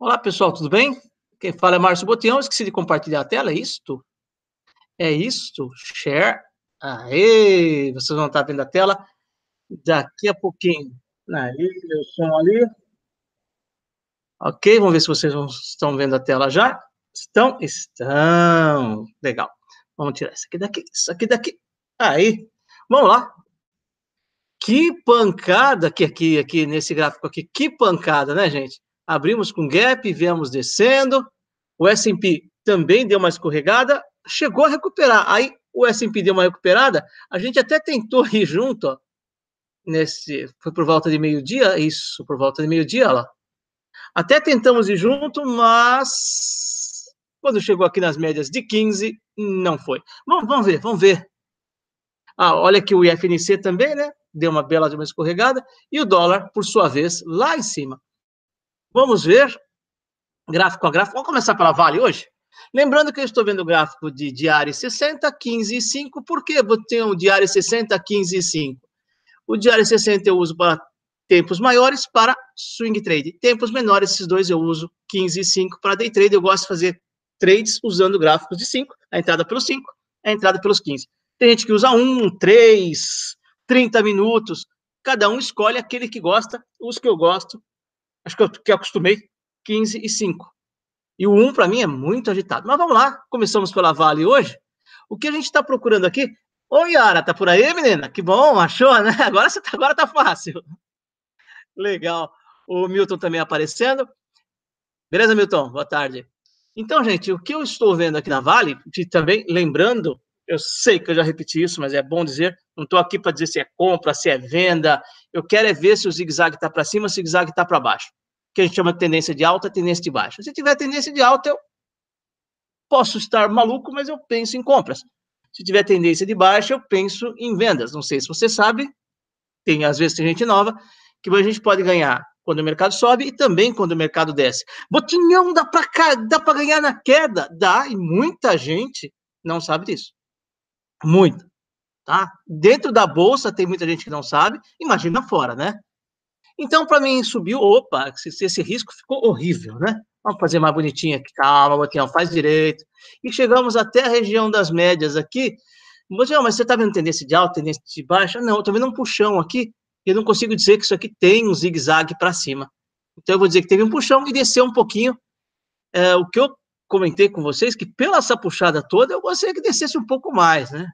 Olá, pessoal, tudo bem? Quem fala é Márcio Botião. Esqueci de compartilhar a tela, é isto? É isto? Share. Aê! Vocês vão estar vendo a tela daqui a pouquinho. Aí, meu som ali. Ok, vamos ver se vocês estão vendo a tela já. Estão? Estão. Legal. Vamos tirar isso aqui daqui, isso aqui daqui. Aí. Vamos lá. Que pancada que aqui, aqui nesse gráfico aqui. Que pancada, né, gente? abrimos com gap, viemos descendo, o S&P também deu uma escorregada, chegou a recuperar. Aí o S&P deu uma recuperada, a gente até tentou ir junto, ó, nesse, foi por volta de meio-dia, isso, por volta de meio-dia, lá. Até tentamos ir junto, mas quando chegou aqui nas médias de 15, não foi. Vamos, vamos ver, vamos ver. Ah, olha que o IFNC também, né? Deu uma bela de uma escorregada. E o dólar, por sua vez, lá em cima. Vamos ver, gráfico a gráfico. Vamos começar pela Vale hoje? Lembrando que eu estou vendo o gráfico de diário 60, 15 e 5. Por que eu tenho um diário 60, 15 e 5? O diário 60 eu uso para tempos maiores para swing trade. Tempos menores, esses dois eu uso 15 e 5 para day trade. Eu gosto de fazer trades usando gráficos de 5, a entrada pelos 5, a entrada pelos 15. Tem gente que usa 1, 3, 30 minutos. Cada um escolhe aquele que gosta. Os que eu gosto acho que eu que acostumei, 15 e 5. E o 1 para mim é muito agitado. Mas vamos lá, começamos pela Vale hoje. O que a gente está procurando aqui? Ô Yara, tá por aí, menina? Que bom, achou, né? Agora, você tá, agora tá fácil. Legal. O Milton também aparecendo. Beleza, Milton? Boa tarde. Então, gente, o que eu estou vendo aqui na Vale, que também, lembrando, eu sei que eu já repeti isso, mas é bom dizer, não estou aqui para dizer se é compra, se é venda. Eu quero é ver se o zigue-zague está para cima, se o zigue-zague está para baixo. O que a gente chama de tendência de alta, tendência de baixa. Se tiver tendência de alta, eu posso estar maluco, mas eu penso em compras. Se tiver tendência de baixa, eu penso em vendas. Não sei se você sabe, tem às vezes tem gente nova que a gente pode ganhar quando o mercado sobe e também quando o mercado desce. Botinhão, dá para ganhar na queda, dá e muita gente não sabe disso. Muita tá? Dentro da bolsa tem muita gente que não sabe, imagina fora, né? Então, para mim, subiu, opa, esse, esse, risco ficou horrível, né? Vamos fazer mais bonitinho aqui, calma, botão faz direito. E chegamos até a região das médias aqui. Botinhão, mas você está vendo tendência de alta, tendência de baixa? Não, eu estou vendo um puxão aqui, eu não consigo dizer que isso aqui tem um zigue-zague para cima. Então, eu vou dizer que teve um puxão e desceu um pouquinho. É, o que eu comentei com vocês, que pela essa puxada toda, eu gostaria que descesse um pouco mais, né?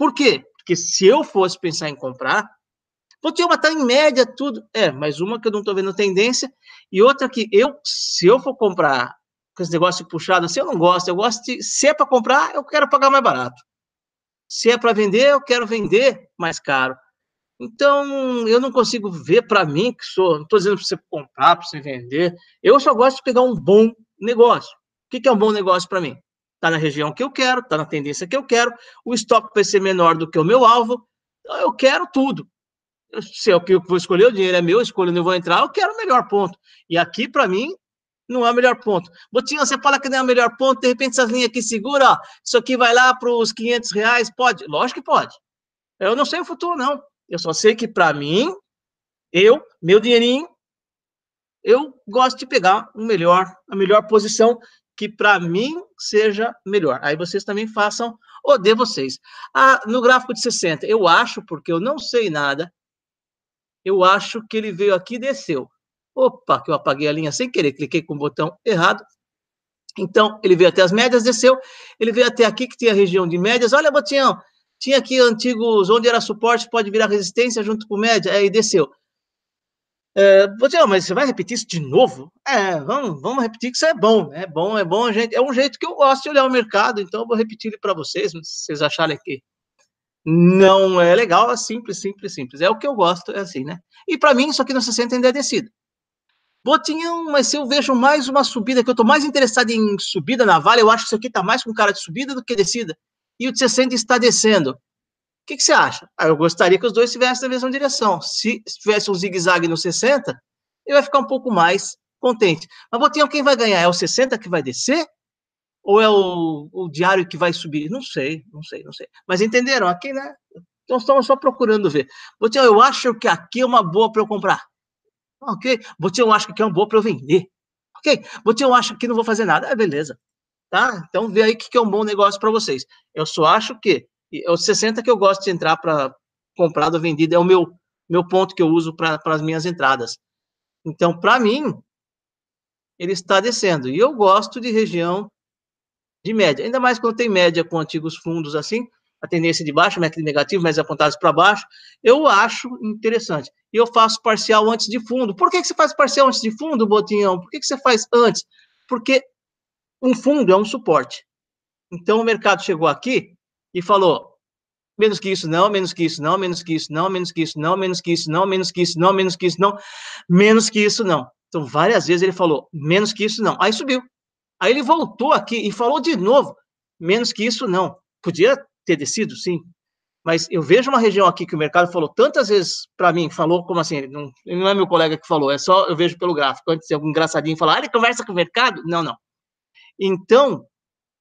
Por quê? Porque se eu fosse pensar em comprar, vou ter uma tá em média tudo. É, mas uma que eu não estou vendo tendência e outra que eu, se eu for comprar com esse negócio puxado assim, eu não gosto. Eu gosto de, se é para comprar, eu quero pagar mais barato. Se é para vender, eu quero vender mais caro. Então, eu não consigo ver para mim que sou. Não estou dizendo para você comprar, para você vender. Eu só gosto de pegar um bom negócio. O que é um bom negócio para mim? está na região que eu quero, está na tendência que eu quero, o estoque vai ser menor do que o meu alvo, então, eu quero tudo. Se é o que eu vou escolher, o dinheiro é meu, eu escolho, não vou entrar, eu quero o melhor ponto. E aqui, para mim, não é o melhor ponto. Botinho, você fala que não é o melhor ponto, de repente essas linhas aqui segura, ó, isso aqui vai lá para os 500 reais, pode? Lógico que pode. Eu não sei o futuro, não. Eu só sei que, para mim, eu, meu dinheirinho, eu gosto de pegar o melhor, a melhor posição que para mim seja melhor. Aí vocês também façam o de vocês. Ah, no gráfico de 60, eu acho, porque eu não sei nada, eu acho que ele veio aqui e desceu. Opa, que eu apaguei a linha sem querer, cliquei com o botão errado. Então, ele veio até as médias, desceu, ele veio até aqui que tinha a região de médias. Olha, Botinhão, tinha aqui antigos, onde era suporte, pode virar resistência junto com média, aí é, desceu. É, oh, mas você vai repetir isso de novo? É, vamos, vamos repetir que isso é bom, é bom, é bom, gente, é um jeito que eu gosto de olhar o mercado, então eu vou repetir ele para vocês, se vocês acharem que não é legal, é simples, simples, simples, é o que eu gosto, é assim, né? E para mim isso aqui não se sente ainda é descida. Botinhão, mas se eu vejo mais uma subida, que eu estou mais interessado em subida na Vale, eu acho que isso aqui está mais com cara de subida do que descida, e o de 60 está descendo que, que você acha? Ah, eu gostaria que os dois estivessem na mesma direção. Se tivesse um zigue-zague no 60, ele vai ficar um pouco mais contente. Mas, Botinho, quem vai ganhar? É o 60 que vai descer? Ou é o, o diário que vai subir? Não sei, não sei, não sei. Mas entenderam? Aqui, né? Então, estamos só procurando ver. Botinho, eu acho que aqui é uma boa para eu comprar. Ok. Botinho, eu acho que aqui é uma boa para eu vender. Ok. Botinho, eu acho que não vou fazer nada. É, beleza. Tá? Então, vê aí o que, que é um bom negócio para vocês. Eu só acho que é os 60 que eu gosto de entrar para comprado ou vendido, é o meu, meu ponto que eu uso para as minhas entradas. Então, para mim, ele está descendo. E eu gosto de região de média. Ainda mais quando tem média com antigos fundos assim, a tendência de baixo, método negativo, mas apontados para baixo, eu acho interessante. E eu faço parcial antes de fundo. Por que, que você faz parcial antes de fundo, Botinhão? Por que, que você faz antes? Porque um fundo é um suporte. Então, o mercado chegou aqui, e falou: menos que isso, não, menos que isso, não, menos que isso, não, menos que isso, não, menos que isso, não, menos que isso, não, menos que isso, não, menos que isso, não. Então, várias vezes ele falou, menos que isso, não. Aí subiu. Aí ele voltou aqui e falou de novo, menos que isso, não. Podia ter descido, sim. Mas eu vejo uma região aqui que o mercado falou tantas vezes para mim, falou como assim, ele não, ele não é meu colega que falou, é só eu vejo pelo gráfico. Antes de algum engraçadinho falar, ah, ele conversa com o mercado? Não, não. Então,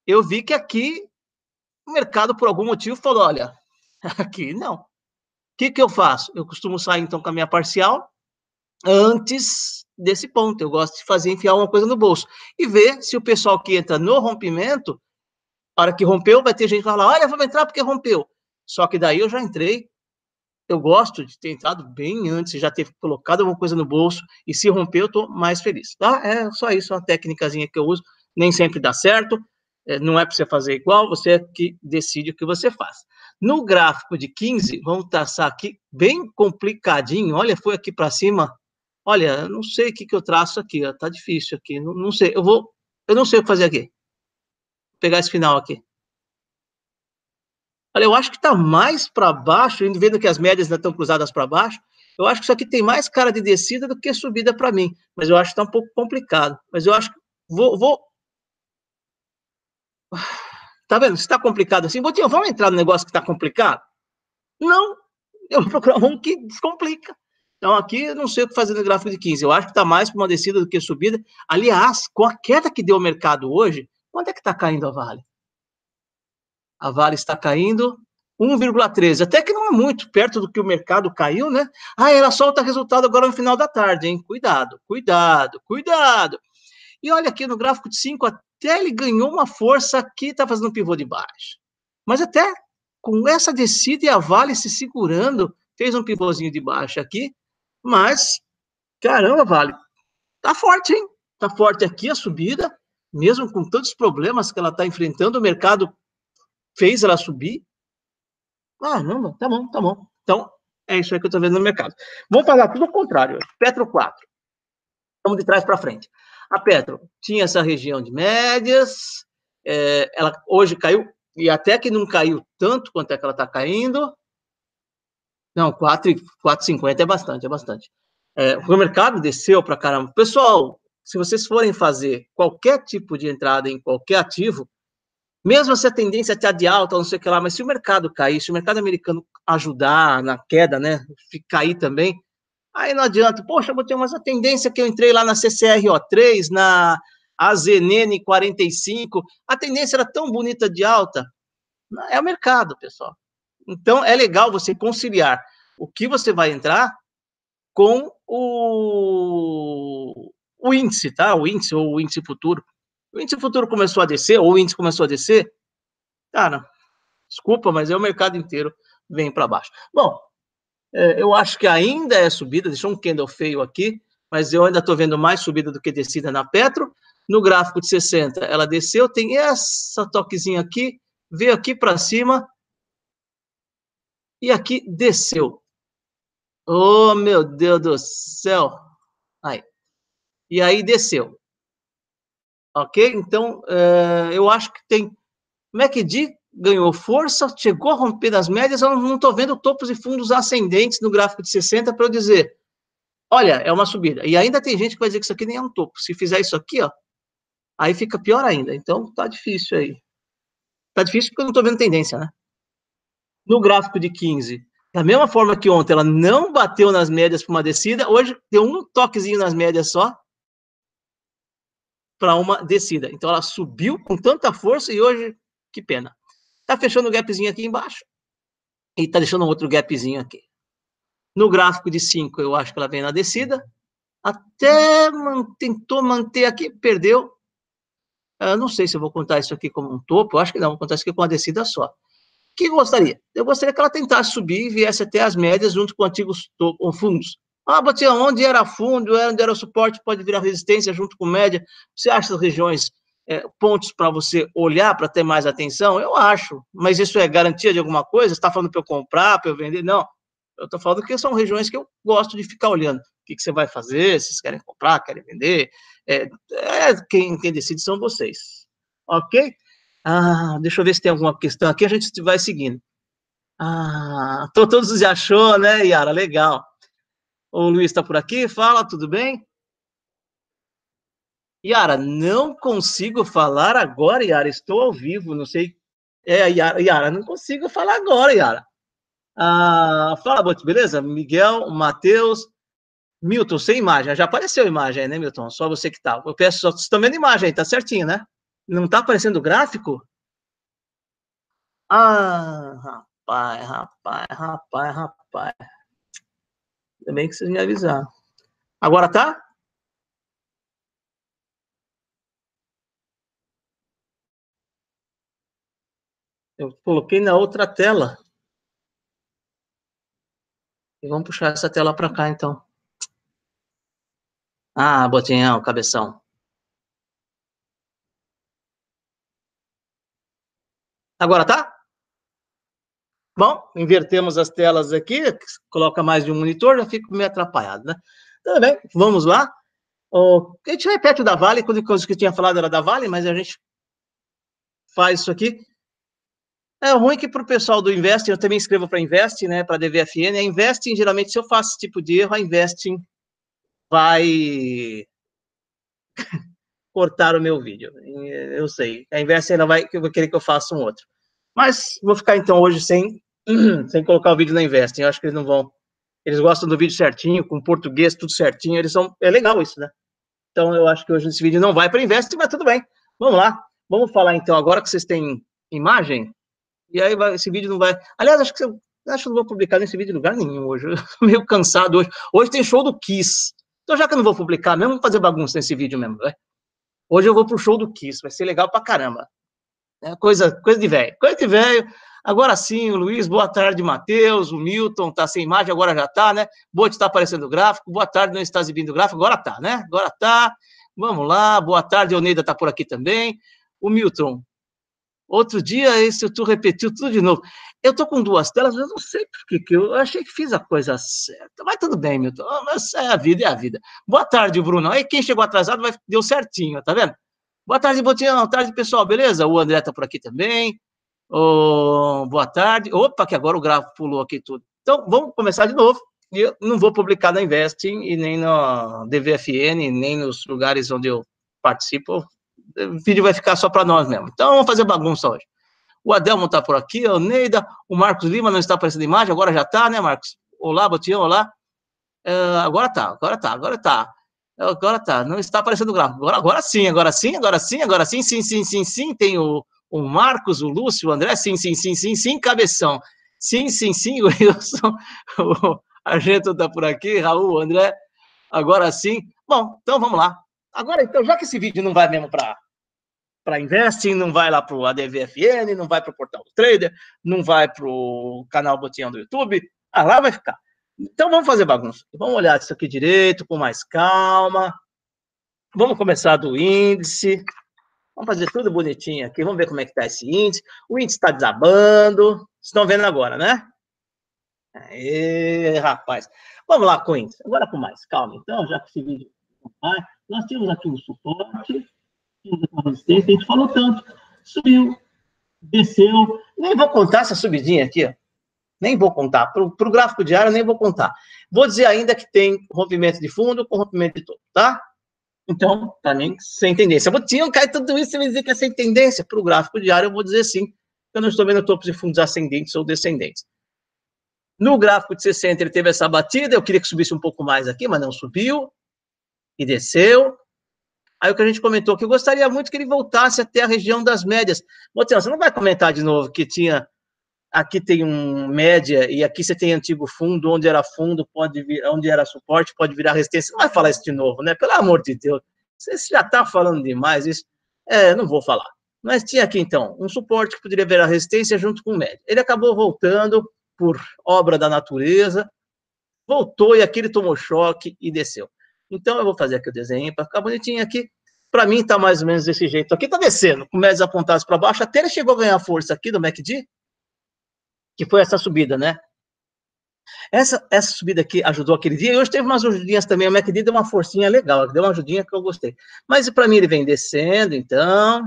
eu vi que aqui o mercado, por algum motivo, falou: olha, aqui não. O que, que eu faço? Eu costumo sair então com a minha parcial antes desse ponto. Eu gosto de fazer enfiar uma coisa no bolso e ver se o pessoal que entra no rompimento, a hora que rompeu, vai ter gente que vai falar: olha, vamos entrar porque rompeu. Só que daí eu já entrei. Eu gosto de ter entrado bem antes, já ter colocado alguma coisa no bolso e se romper, eu estou mais feliz. Tá? É só isso, é uma técnicazinha que eu uso. Nem sempre dá certo, é, não é para você fazer igual, você é que decide o que você faz. No gráfico de 15, vamos traçar aqui bem complicadinho. Olha, foi aqui para cima. Olha, não sei o que, que eu traço aqui. está tá difícil aqui. Não, não, sei. Eu vou. Eu não sei o que fazer aqui. Vou pegar esse final aqui. Olha, eu acho que está mais para baixo, vendo que as médias ainda estão cruzadas para baixo. Eu acho que isso aqui tem mais cara de descida do que subida para mim. Mas eu acho que está um pouco complicado. Mas eu acho que vou, vou Tá vendo? Se tá complicado assim, Botinho, vamos entrar no negócio que tá complicado? Não, eu vou procurar um que descomplica. Então aqui eu não sei o que fazer no gráfico de 15. Eu acho que está mais para uma descida do que subida. Aliás, com a queda que deu o mercado hoje, onde é que está caindo a Vale? A Vale está caindo 1,13. Até que não é muito, perto do que o mercado caiu, né? Ah, ela solta resultado agora no final da tarde, hein? Cuidado, cuidado, cuidado. E olha aqui no gráfico de 5 a até ele ganhou uma força aqui, está fazendo pivô de baixo. Mas até com essa descida e a Vale se segurando, fez um pivôzinho de baixo aqui, mas, caramba, Vale, tá forte, hein? Tá forte aqui a subida, mesmo com tantos problemas que ela está enfrentando, o mercado fez ela subir. não tá bom, tá bom. Então, é isso aí que eu estou vendo no mercado. Vamos falar tudo o contrário. Petro 4. Vamos de trás para frente. A Petro tinha essa região de médias, é, ela hoje caiu, e até que não caiu tanto quanto é que ela está caindo. Não, 4,50 é bastante, é bastante. É, o mercado desceu para caramba. Pessoal, se vocês forem fazer qualquer tipo de entrada em qualquer ativo, mesmo se a tendência está de alta, não sei o que lá, mas se o mercado cair, se o mercado americano ajudar na queda, né, cair também, Aí não adianta, poxa, botei umas a tendência é que eu entrei lá na CCRO3, na AZNN 45, a tendência era tão bonita de alta. É o mercado, pessoal. Então é legal você conciliar o que você vai entrar com o, o índice, tá? O índice ou o índice futuro. O índice futuro começou a descer, ou o índice começou a descer, cara, desculpa, mas é o mercado inteiro vem para baixo. Bom, é, eu acho que ainda é subida, deixou um candle feio aqui, mas eu ainda estou vendo mais subida do que descida na Petro. No gráfico de 60, ela desceu, tem essa toquezinha aqui, veio aqui para cima e aqui desceu. Oh, meu Deus do céu! Aí. E aí desceu. Ok? Então, é, eu acho que tem MACD ganhou força, chegou a romper das médias, eu não estou vendo topos e fundos ascendentes no gráfico de 60 para eu dizer, olha, é uma subida. E ainda tem gente que vai dizer que isso aqui nem é um topo. Se fizer isso aqui, ó, aí fica pior ainda. Então, tá difícil aí. Tá difícil porque eu não estou vendo tendência, né? No gráfico de 15, da mesma forma que ontem ela não bateu nas médias para uma descida, hoje deu um toquezinho nas médias só para uma descida. Então ela subiu com tanta força e hoje, que pena. Está fechando um gapzinho aqui embaixo e está deixando um outro gapzinho aqui. No gráfico de 5, eu acho que ela vem na descida. Até man tentou manter aqui, perdeu. Eu ah, não sei se eu vou contar isso aqui como um topo, eu acho que não, vou contar isso aqui com uma descida só que eu gostaria? Eu gostaria que ela tentasse subir e viesse até as médias junto com antigos fundos. Ah, Batia, onde era fundo, onde era o suporte, pode virar resistência junto com média. Você acha as regiões é, pontos para você olhar, para ter mais atenção? Eu acho, mas isso é garantia de alguma coisa? Você está falando para eu comprar, para eu vender? Não, eu estou falando que são regiões que eu gosto de ficar olhando. O que, que você vai fazer? Se vocês querem comprar, querem vender? É, é, quem, quem decide são vocês. Ok? Ah, deixa eu ver se tem alguma questão aqui, a gente vai seguindo. Ah, todos já achou, né, Yara? Legal. O Luiz está por aqui, fala, tudo bem? Yara, não consigo falar agora, Yara. Estou ao vivo, não sei. É, Yara, Yara não consigo falar agora, Yara. Ah, fala, Bot, beleza? Miguel, Matheus, Milton, sem imagem. Já apareceu a imagem né, Milton? Só você que tá. Eu peço, só vocês estão vendo a imagem aí, tá certinho, né? Não tá aparecendo o gráfico? Ah, rapaz, rapaz, rapaz, rapaz. Ainda bem que vocês me avisaram. Agora tá? Eu coloquei na outra tela. E vamos puxar essa tela para cá, então. Ah, botinha, o cabeção. Agora tá? Bom, invertemos as telas aqui, coloca mais de um monitor, já fico meio atrapalhado, né? Tudo bem, vamos lá. O a gente repete o da Vale, quando que eu tinha falado era da Vale, mas a gente faz isso aqui é ruim que para o pessoal do Investing, eu também escrevo para Investing, né, para DVFN, a Investing, geralmente, se eu faço esse tipo de erro, a Investing vai cortar o meu vídeo. Eu sei, a Investing ainda vai querer que eu faça um outro. Mas vou ficar, então, hoje sem, sem colocar o vídeo na Investing. Eu acho que eles não vão... Eles gostam do vídeo certinho, com português, tudo certinho. Eles são... É legal isso, né? Então, eu acho que hoje esse vídeo não vai para Investing, mas tudo bem. Vamos lá. Vamos falar, então, agora que vocês têm imagem... E aí vai, esse vídeo não vai. Aliás, acho que eu acho que não vou publicar nesse vídeo em lugar nenhum hoje. Eu tô meio cansado hoje. Hoje tem show do Kiss. Então, já que eu não vou publicar mesmo, vou fazer bagunça nesse vídeo mesmo, né? Hoje eu vou pro show do Kiss, vai ser legal pra caramba. É coisa, coisa de velho. Coisa de velho. Agora sim, o Luiz, boa tarde, Matheus, o Milton, tá sem imagem, agora já tá, né? Boa, está aparecendo o gráfico, boa tarde, não está exibindo o gráfico, agora tá, né? Agora tá. Vamos lá, boa tarde, Oneida tá por aqui também. O Milton, Outro dia, esse tu repetiu tudo de novo. Eu tô com duas telas, eu não sei por que eu, achei que fiz a coisa certa. Mas tudo bem, Milton. Ah, mas é a vida, é a vida. Boa tarde, Bruno. Aí quem chegou atrasado vai, deu certinho, tá vendo? Boa tarde, Botinha. Boa tarde, pessoal. Beleza? O André tá por aqui também. Oh, boa tarde. Opa, que agora o gráfico pulou aqui tudo. Então, vamos começar de novo. Eu não vou publicar na Investing e nem na DVFN, nem nos lugares onde eu participo o vídeo vai ficar só para nós mesmo. Então vamos fazer bagunça hoje. O Adelmo está por aqui, a Neida, o Marcos Lima não está aparecendo imagem, agora já está, né, Marcos? Olá, Botinho, olá. É, agora tá, agora tá, agora tá. É, agora tá, não está aparecendo o gráfico. Agora, agora sim, agora sim, agora sim, agora sim, sim, sim, sim, sim. Tem o, o Marcos, o Lúcio, o André, sim, sim, sim, sim, sim, cabeção. Sim, sim, sim, o Wilson, o Argento está por aqui, Raul, André, agora sim. Bom, então vamos lá. Agora, então, já que esse vídeo não vai mesmo para para investing, não vai lá para o ADVFN, não vai para o portal do trader, não vai para o canal Botinhão do YouTube. Ah, lá vai ficar. Então vamos fazer bagunça. Vamos olhar isso aqui direito, com mais calma. Vamos começar do índice. Vamos fazer tudo bonitinho aqui. Vamos ver como é que está esse índice. O índice está desabando. Estão vendo agora, né? Aê, rapaz. Vamos lá com o índice. Agora com mais calma, então, já que esse vídeo. Tá nós temos aqui um suporte com resistência, a gente falou tanto, subiu, desceu. Nem vou contar essa subidinha aqui, ó. nem vou contar. Para o gráfico diário, nem vou contar. Vou dizer ainda que tem rompimento de fundo com rompimento de topo, tá? Então, também sem tendência. Eu vou tinha cair tudo isso e me dizer que é sem tendência. Para o gráfico diário, eu vou dizer sim. Eu não estou vendo topos e fundos ascendentes ou descendentes. No gráfico de 60, ele teve essa batida. Eu queria que subisse um pouco mais aqui, mas não subiu. E desceu. Aí o que a gente comentou, que eu gostaria muito que ele voltasse até a região das médias. Motel, você não vai comentar de novo que tinha. Aqui tem um média e aqui você tem antigo fundo, onde era fundo, pode vir, onde era suporte, pode virar resistência. Você não vai falar isso de novo, né? Pelo amor de Deus. Você já está falando demais isso. É, não vou falar. Mas tinha aqui, então, um suporte que poderia virar resistência junto com o média. Ele acabou voltando por obra da natureza, voltou e aqui ele tomou choque e desceu. Então eu vou fazer aqui o desenho para ficar bonitinho aqui. Para mim está mais ou menos desse jeito aqui, está descendo, com médios apontados para baixo, até ele chegou a ganhar força aqui do MACD, que foi essa subida, né? Essa, essa subida aqui ajudou aquele dia, e hoje teve umas ajudinhas também, o MACD deu uma forcinha legal, deu uma ajudinha que eu gostei. Mas para mim ele vem descendo, então...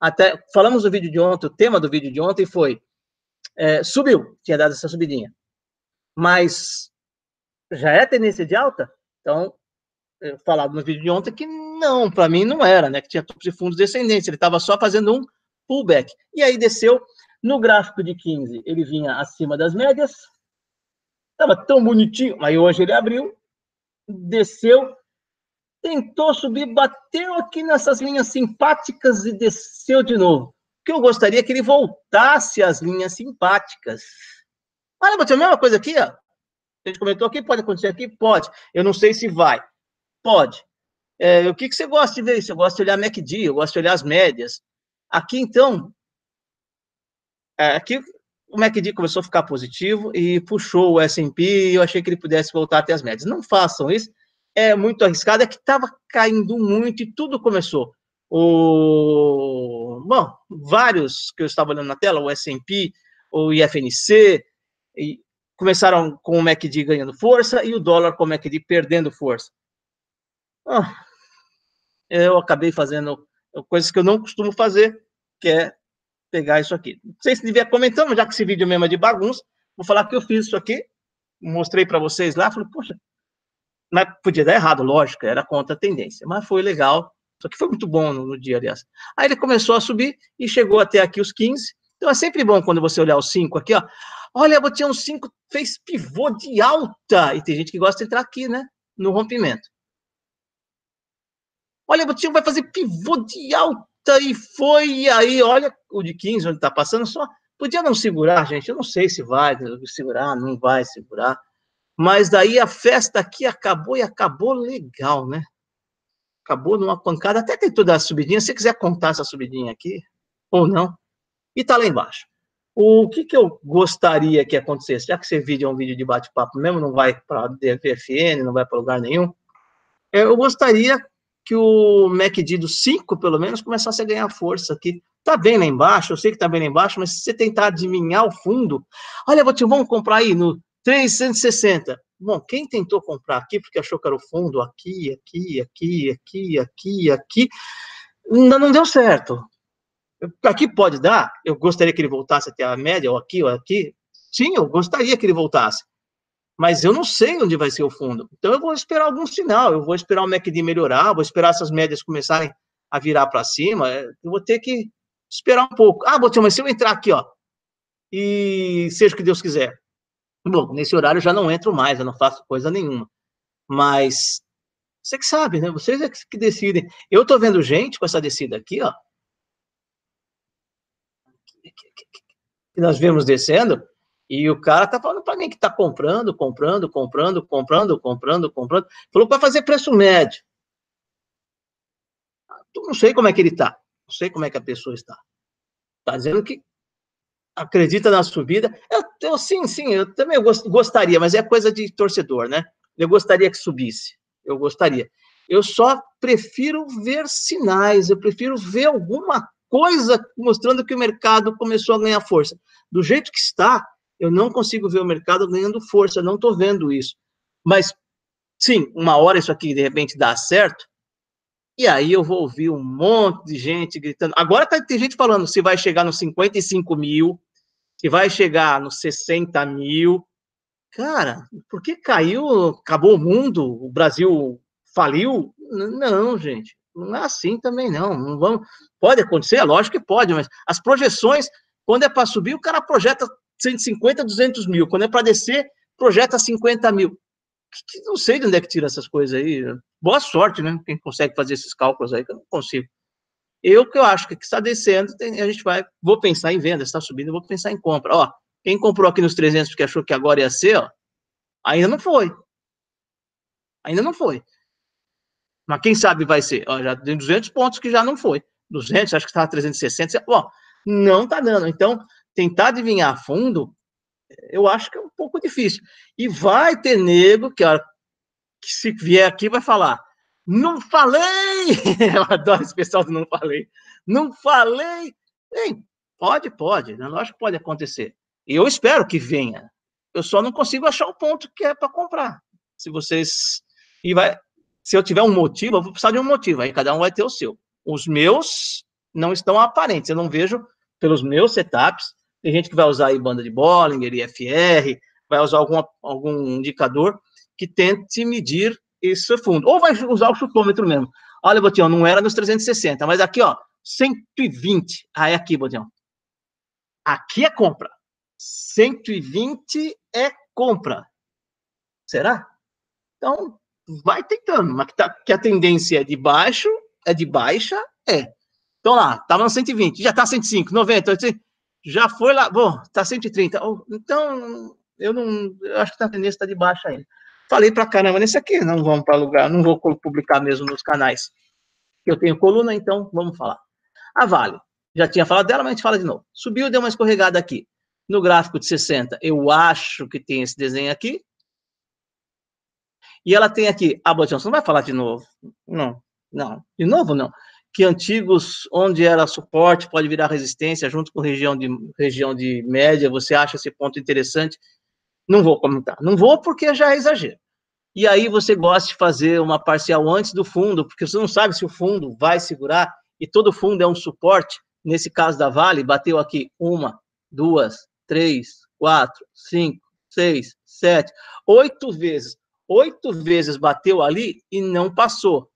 Até, falamos no vídeo de ontem, o tema do vídeo de ontem foi é, subiu, tinha dado essa subidinha. Mas já é tendência de alta? Então, falado no vídeo de ontem que não, para mim não era, né? Que tinha topos de fundos descendentes, ele estava só fazendo um pullback. E aí desceu. No gráfico de 15, ele vinha acima das médias, estava tão bonitinho, aí hoje ele abriu, desceu, tentou subir, bateu aqui nessas linhas simpáticas e desceu de novo. O que eu gostaria é que ele voltasse às linhas simpáticas. Olha, bateu a mesma coisa aqui, ó. A gente comentou aqui, pode acontecer aqui? Pode. Eu não sei se vai. Pode. É, o que, que você gosta de ver isso? Eu gosto de olhar MACD, eu gosto de olhar as médias. Aqui, então, é, aqui o MACD começou a ficar positivo e puxou o S&P e eu achei que ele pudesse voltar até as médias. Não façam isso, é muito arriscado, é que estava caindo muito e tudo começou. O... Bom, vários que eu estava olhando na tela, o S&P, o IFNC, e começaram com o MACD ganhando força e o dólar com o MACD perdendo força. Ah, eu acabei fazendo coisas que eu não costumo fazer, que é pegar isso aqui. Não sei se devia comentando, mas já que esse vídeo mesmo é de bagunça, vou falar que eu fiz isso aqui, mostrei para vocês lá, falei, poxa, mas podia dar errado, lógico, era contra a tendência, mas foi legal, só que foi muito bom no, no dia, aliás. Aí ele começou a subir e chegou até aqui os 15, então é sempre bom quando você olhar os 5 aqui, ó, Olha, Botinha, um 5 fez pivô de alta. E tem gente que gosta de entrar aqui, né? No rompimento. Olha, Botinho vai fazer pivô de alta e foi. E aí, olha o de 15, onde está passando só. Podia não segurar, gente. Eu não sei se vai segurar, não vai segurar. Mas daí a festa aqui acabou e acabou legal, né? Acabou numa pancada. Até tem toda a subidinha. Se você quiser contar essa subidinha aqui, ou não. E tá lá embaixo. O que, que eu gostaria que acontecesse? Já que esse vídeo é um vídeo de bate-papo mesmo, não vai para DFN, não vai para lugar nenhum. É, eu gostaria que o MACD do 5, pelo menos, começasse a ganhar força aqui. Tá bem lá embaixo, eu sei que tá bem lá embaixo, mas se você tentar adivinhar o fundo, olha, vou te vamos comprar aí no 360. Bom, quem tentou comprar aqui porque achou que era o fundo aqui, aqui, aqui, aqui, aqui, aqui, ainda não deu certo. Aqui pode dar? Eu gostaria que ele voltasse até a média, ou aqui, ou aqui. Sim, eu gostaria que ele voltasse. Mas eu não sei onde vai ser o fundo. Então eu vou esperar algum sinal, eu vou esperar o MACD melhorar, vou esperar essas médias começarem a virar para cima. É, eu vou ter que esperar um pouco. Ah, Botinho, mas se eu entrar aqui, ó, e seja o que Deus quiser. Bom, nesse horário eu já não entro mais, eu não faço coisa nenhuma. Mas você que sabe, né? Vocês é que decidem. Eu tô vendo gente com essa descida aqui, ó, que nós vemos descendo, e o cara tá falando para alguém que tá comprando, comprando, comprando, comprando, comprando, comprando. Falou para fazer preço médio. Eu ah, não sei como é que ele tá Não sei como é que a pessoa está. tá dizendo que acredita na subida. Eu, eu sim, sim, eu também gostaria, mas é coisa de torcedor, né? Eu gostaria que subisse. Eu gostaria. Eu só prefiro ver sinais, eu prefiro ver alguma coisa mostrando que o mercado começou a ganhar força. Do jeito que está, eu não consigo ver o mercado ganhando força, não estou vendo isso. Mas, sim, uma hora isso aqui de repente dá certo, e aí eu vou ouvir um monte de gente gritando. Agora tá, tem gente falando se vai chegar nos 55 mil, se vai chegar nos 60 mil. Cara, por que caiu, acabou o mundo, o Brasil faliu? Não, gente não é assim também, não. não vamos... Pode acontecer, é lógico que pode, mas as projeções, quando é para subir, o cara projeta 150, 200 mil. Quando é para descer, projeta 50 mil. Não sei de onde é que tira essas coisas aí. Boa sorte, né? Quem consegue fazer esses cálculos aí, que eu não consigo. Eu que eu acho que está descendo, tem, a gente vai, vou pensar em venda, está subindo, vou pensar em compra. Ó, quem comprou aqui nos 300 porque achou que agora ia ser, ó, ainda não foi. Ainda não foi. Mas quem sabe vai ser? Ó, já tem 200 pontos que já não foi. 200, acho que estava 360. Ó, não está dando. Então, tentar adivinhar a fundo, eu acho que é um pouco difícil. E vai ter nego que, ó, que se vier aqui vai falar: não falei! Eu adoro esse pessoal do não falei. Não falei! pode, pode, né? lógico que pode acontecer. E eu espero que venha. Eu só não consigo achar o ponto que é para comprar. Se vocês. E vai, se eu tiver um motivo, eu vou precisar de um motivo, aí cada um vai ter o seu. Os meus não estão aparentes, eu não vejo pelos meus setups. Tem gente que vai usar aí banda de Bollinger, IFR, vai usar algum, algum indicador que tente medir esse fundo. Ou vai usar o chutômetro mesmo. Olha, Botião, não era nos 360, mas aqui, ó, 120. Ah, é aqui, Botião. Aqui é compra. 120 é compra. Será? Então, vai tentando, mas que, tá, que a tendência é de baixo, é de baixa, é. Então lá, estava no 120, já está 105, 90, 80, já foi lá, bom, está 130. Então, eu não, eu acho que a tendência está de baixa ainda. Falei para caramba nesse aqui, não vamos para lugar, não vou publicar mesmo nos canais. Eu tenho coluna, então vamos falar. A Vale, já tinha falado dela, mas a gente fala de novo. Subiu, deu uma escorregada aqui. No gráfico de 60, eu acho que tem esse desenho aqui, e ela tem aqui, Abbott ah, Johnson, não vai falar de novo. Não, não, de novo não. Que antigos, onde era suporte, pode virar resistência, junto com região de, região de média, você acha esse ponto interessante? Não vou comentar. Não vou porque já é exagero. E aí você gosta de fazer uma parcial antes do fundo, porque você não sabe se o fundo vai segurar, e todo fundo é um suporte. Nesse caso da Vale, bateu aqui uma, duas, três, quatro, cinco, seis, sete, oito vezes oito vezes bateu ali e não passou.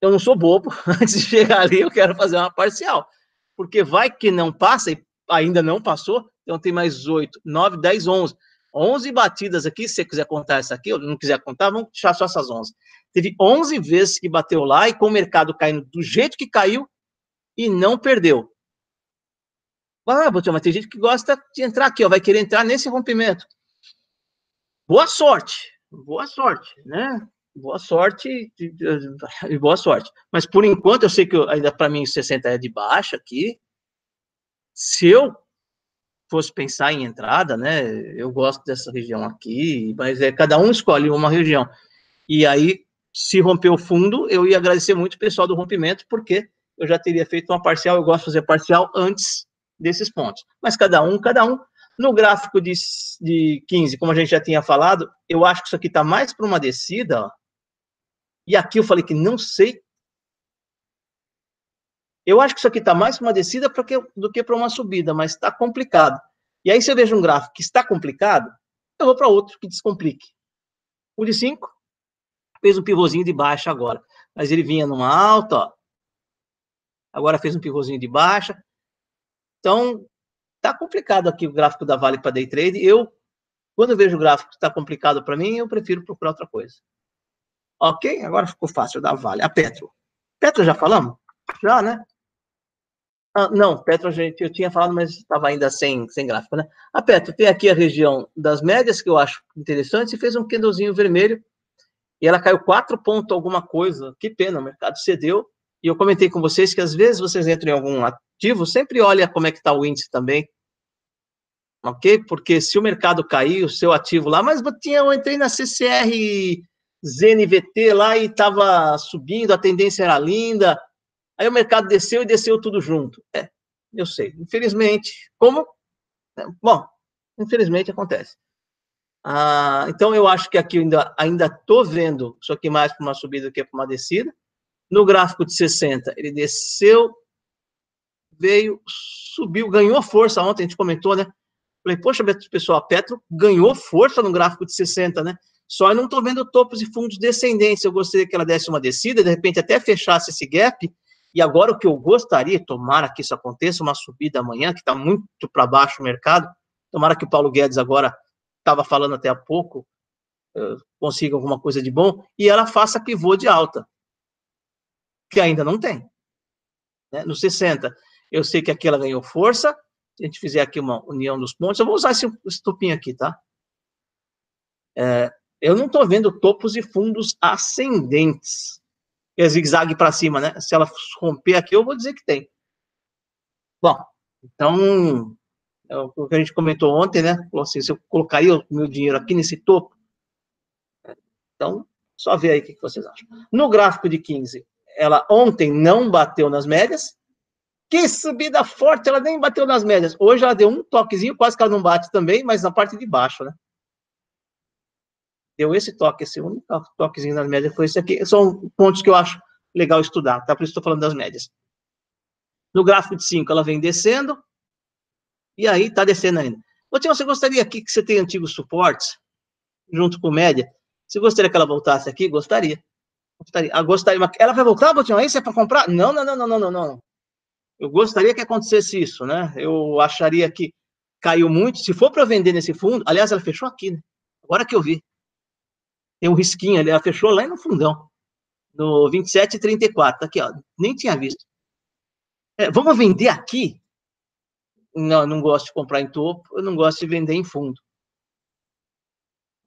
Eu não sou bobo, antes de chegar ali eu quero fazer uma parcial, porque vai que não passa e ainda não passou, então tem mais oito, nove, dez, onze. onze batidas aqui, se você quiser contar essa aqui, ou não quiser contar, vamos deixar só essas onze. Teve onze vezes que bateu lá e com o mercado caindo do jeito que caiu e não perdeu. Ah, mas tem gente que gosta de entrar aqui, ó, vai querer entrar nesse rompimento boa sorte, boa sorte, né? Boa sorte eh, e boa sorte. Mas por enquanto eu sei que eu, ainda para mim 60 é de baixa aqui. Se eu fosse pensar em entrada, né? Eu gosto dessa região aqui, mas é cada um escolhe uma região. E aí, se romper o fundo, eu ia agradecer muito o pessoal do rompimento, porque eu já teria feito uma parcial, eu gosto de fazer parcial antes desses pontos. Mas cada um, cada um no gráfico de, de 15, como a gente já tinha falado, eu acho que isso aqui está mais para uma descida. Ó. E aqui eu falei que não sei. Eu acho que isso aqui está mais para uma descida que, do que para uma subida, mas está complicado. E aí, se eu vejo um gráfico que está complicado, eu vou para outro que descomplique. O de 5 fez um pivôzinho de baixa agora. Mas ele vinha numa alta, ó. Agora fez um pivôzinho de baixa. Então, Tá complicado aqui o gráfico da Vale para day trade. Eu, quando vejo o gráfico que está complicado para mim, eu prefiro procurar outra coisa. Ok? Agora ficou fácil da Vale. A Petro. Petro já falamos? Já, né? Ah, não, Petro, gente, eu tinha falado, mas estava ainda sem, sem gráfico, né? A Petro tem aqui a região das médias, que eu acho interessante, e fez um candlezinho vermelho, e ela caiu 4 pontos alguma coisa. Que pena, o mercado cedeu. E eu comentei com vocês que às vezes vocês entram em algum ativo, sempre olha como é que está o índice também. Ok? Porque se o mercado cair, o seu ativo lá, mas eu, tinha, eu entrei na CCR ZNVT lá e estava subindo, a tendência era linda. Aí o mercado desceu e desceu tudo junto. É, eu sei. Infelizmente, como? É, bom, infelizmente acontece. Ah, então eu acho que aqui ainda ainda estou vendo, só que mais para uma subida do que para uma descida. No gráfico de 60, ele desceu, veio, subiu, ganhou força ontem, a gente comentou, né? Falei, poxa, pessoal, a Petro ganhou força no gráfico de 60, né? Só eu não estou vendo topos e fundos descendentes. Eu gostaria que ela desse uma descida, de repente até fechasse esse gap. E agora o que eu gostaria, tomara que isso aconteça, uma subida amanhã, que está muito para baixo o mercado. Tomara que o Paulo Guedes agora estava falando até há pouco, eh, consiga alguma coisa de bom, e ela faça pivô de alta, que ainda não tem, né, no 60. Eu sei que aqui ela ganhou força. Se a gente fizer aqui uma união dos pontos, eu vou usar esse estupim aqui, tá? É, eu não estou vendo topos e fundos ascendentes. É zigue-zague para cima, né? Se ela romper aqui, eu vou dizer que tem. Bom, então, é o que a gente comentou ontem, né? Falou assim, se eu colocaria o meu dinheiro aqui nesse topo? É, então, só ver aí o que vocês acham. No gráfico de 15, ela ontem não bateu nas médias, que subida forte, ela nem bateu nas médias. Hoje ela deu um toquezinho, quase que ela não bate também, mas na parte de baixo, né? Deu esse toque, esse único toquezinho nas médias foi esse aqui. São pontos que eu acho legal estudar, tá? Por isso estou falando das médias. No gráfico de 5, ela vem descendo, e aí está descendo ainda. Otinho, você gostaria aqui que você tem antigos suportes, junto com média? Você gostaria que ela voltasse aqui? Gostaria. Gostaria. Ah, gostaria. Ela vai voltar, Botinho? Isso é para comprar? Não, não, não, não, não, não, não. Eu gostaria que acontecesse isso, né? Eu acharia que caiu muito. Se for para vender nesse fundo, aliás, ela fechou aqui, né? Agora que eu vi. Tem um risquinho ali, ela fechou lá no fundão, no 27,34. Tá aqui, ó. Nem tinha visto. É, vamos vender aqui? Não, não gosto de comprar em topo, eu não gosto de vender em fundo.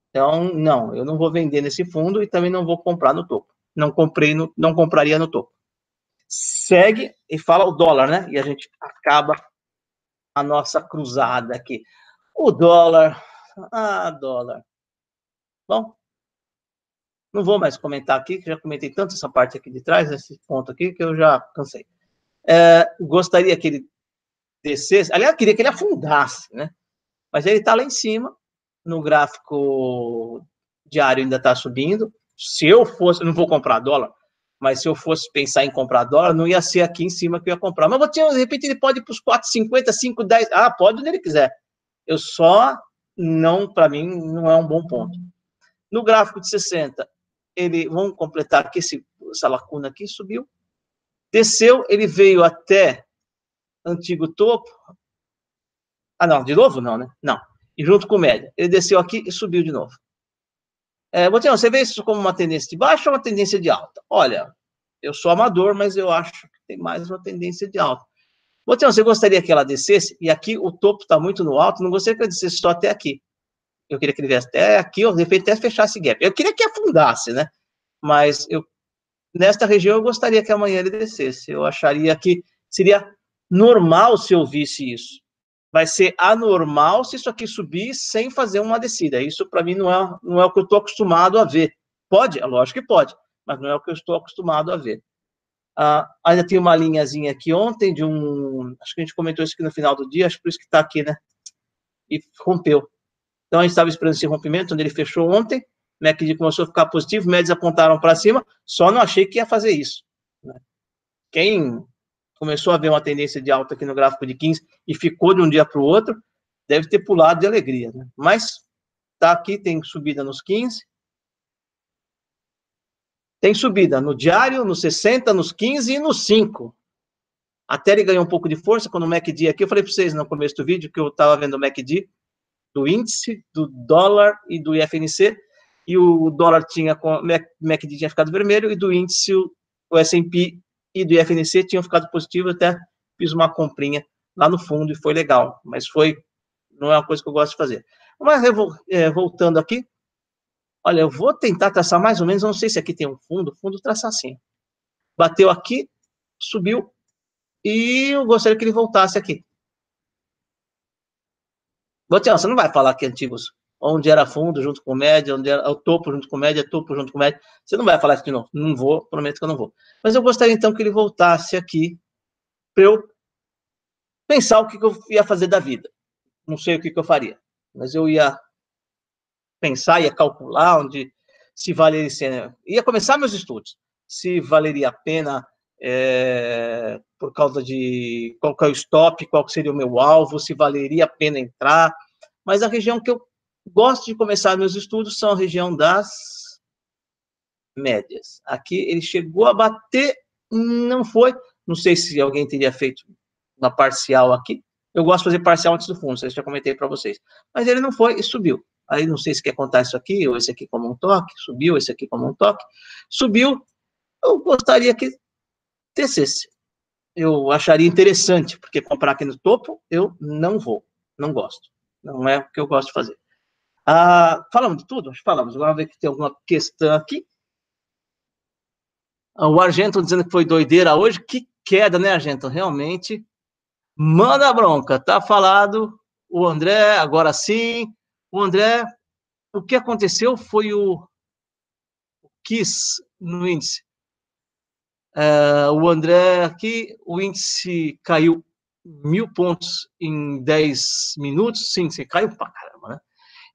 Então, não, eu não vou vender nesse fundo e também não vou comprar no topo. Não comprei, no, não compraria no topo segue e fala o dólar, né? E a gente acaba a nossa cruzada aqui. O dólar, ah, dólar. Bom, não vou mais comentar aqui, que já comentei tanto essa parte aqui de trás, esse ponto aqui, que eu já cansei. É, gostaria que ele descesse, aliás, queria que ele afundasse, né? Mas ele está lá em cima, no gráfico diário ainda está subindo. Se eu fosse, não vou comprar dólar, mas se eu fosse pensar em comprar dólar, não ia ser aqui em cima que eu ia comprar. Mas de repente ele pode ir para os 4,50, 5, 10, ah, pode onde ele quiser. Eu só não, para mim, não é um bom ponto. No gráfico de 60, ele, vamos completar que esse, essa lacuna aqui subiu, desceu, ele veio até antigo topo, ah não, de novo não, né? Não, e junto com média, ele desceu aqui e subiu de novo. É, você vê isso como uma tendência de baixa ou uma tendência de alta? Olha, eu sou amador, mas eu acho que tem mais uma tendência de alta. Montenegro, você gostaria que ela descesse? E aqui o topo está muito no alto, não gostaria que ela descesse só até aqui. Eu queria que ele viesse até aqui, ou de repente até fechar esse gap. Eu queria que afundasse, né? Mas eu, nesta região eu gostaria que amanhã ele descesse. Eu acharia que seria normal se eu visse isso vai ser anormal se isso aqui subir sem fazer uma descida. Isso, para mim, não é, não é o que eu estou acostumado a ver. Pode? É lógico que pode, mas não é o que eu estou acostumado a ver. Ah, ainda tem uma linhazinha aqui ontem de um... Acho que a gente comentou isso aqui no final do dia, acho que por isso que está aqui, né? E rompeu. Então, a gente estava esperando esse rompimento, onde ele fechou ontem, MACD começou a ficar positivo, médias apontaram para cima, só não achei que ia fazer isso. Né? Quem começou a ver uma tendência de alta aqui no gráfico de 15 e ficou de um dia para o outro, deve ter pulado de alegria, né? Mas tá aqui, tem subida nos 15. Tem subida no diário, nos 60, nos 15 e nos 5. Até ele ganhou um pouco de força quando o MACD aqui, eu falei para vocês no começo do vídeo que eu estava vendo o MACD do índice, do dólar e do IFNC, e o dólar tinha, o MACD tinha ficado vermelho e do índice o S&P e do IFNC tinham ficado positivos, até fiz uma comprinha lá no fundo e foi legal, mas foi, não é uma coisa que eu gosto de fazer. Mas é, voltando aqui, olha, eu vou tentar traçar mais ou menos, não sei se aqui tem um fundo, fundo traçar assim. Bateu aqui, subiu, e eu gostaria que ele voltasse aqui. Botião, você não vai falar que é antigos onde era fundo junto com média, onde era o topo junto com média, topo junto com média. Você não vai falar isso de novo. Não vou, prometo que eu não vou. Mas eu gostaria então que ele voltasse aqui para eu pensar o que, eu ia fazer da vida. Não sei o que, eu faria, mas eu ia pensar, ia calcular onde se valeria, né? ia começar meus estudos, se valeria a pena é, por causa de qual é o stop, qual seria o meu alvo, se valeria a pena entrar, mas a região que eu Gosto de começar meus estudos, são a região das médias. Aqui ele chegou a bater, não foi. Não sei se alguém teria feito na parcial aqui. Eu gosto de fazer parcial antes do fundo, já comentei para vocês. Mas ele não foi e subiu. Aí não sei se quer contar isso aqui, ou esse aqui como um toque, subiu, esse aqui como um toque. Subiu, eu gostaria que descesse. Eu acharia interessante, porque comprar aqui no topo, eu não vou, não gosto. Não é o que eu gosto de fazer. Ah, falamos de tudo? Acho que falamos. Agora vamos ver que tem alguma questão aqui. Ah, o Argento dizendo que foi doideira hoje. Que queda, né, Argento? Realmente. Manda bronca. Tá falado. O André, agora sim. O André, o que aconteceu foi o, o Kiss no índice. É, o André aqui, o índice caiu mil pontos em 10 minutos. Sim, você caiu pra caramba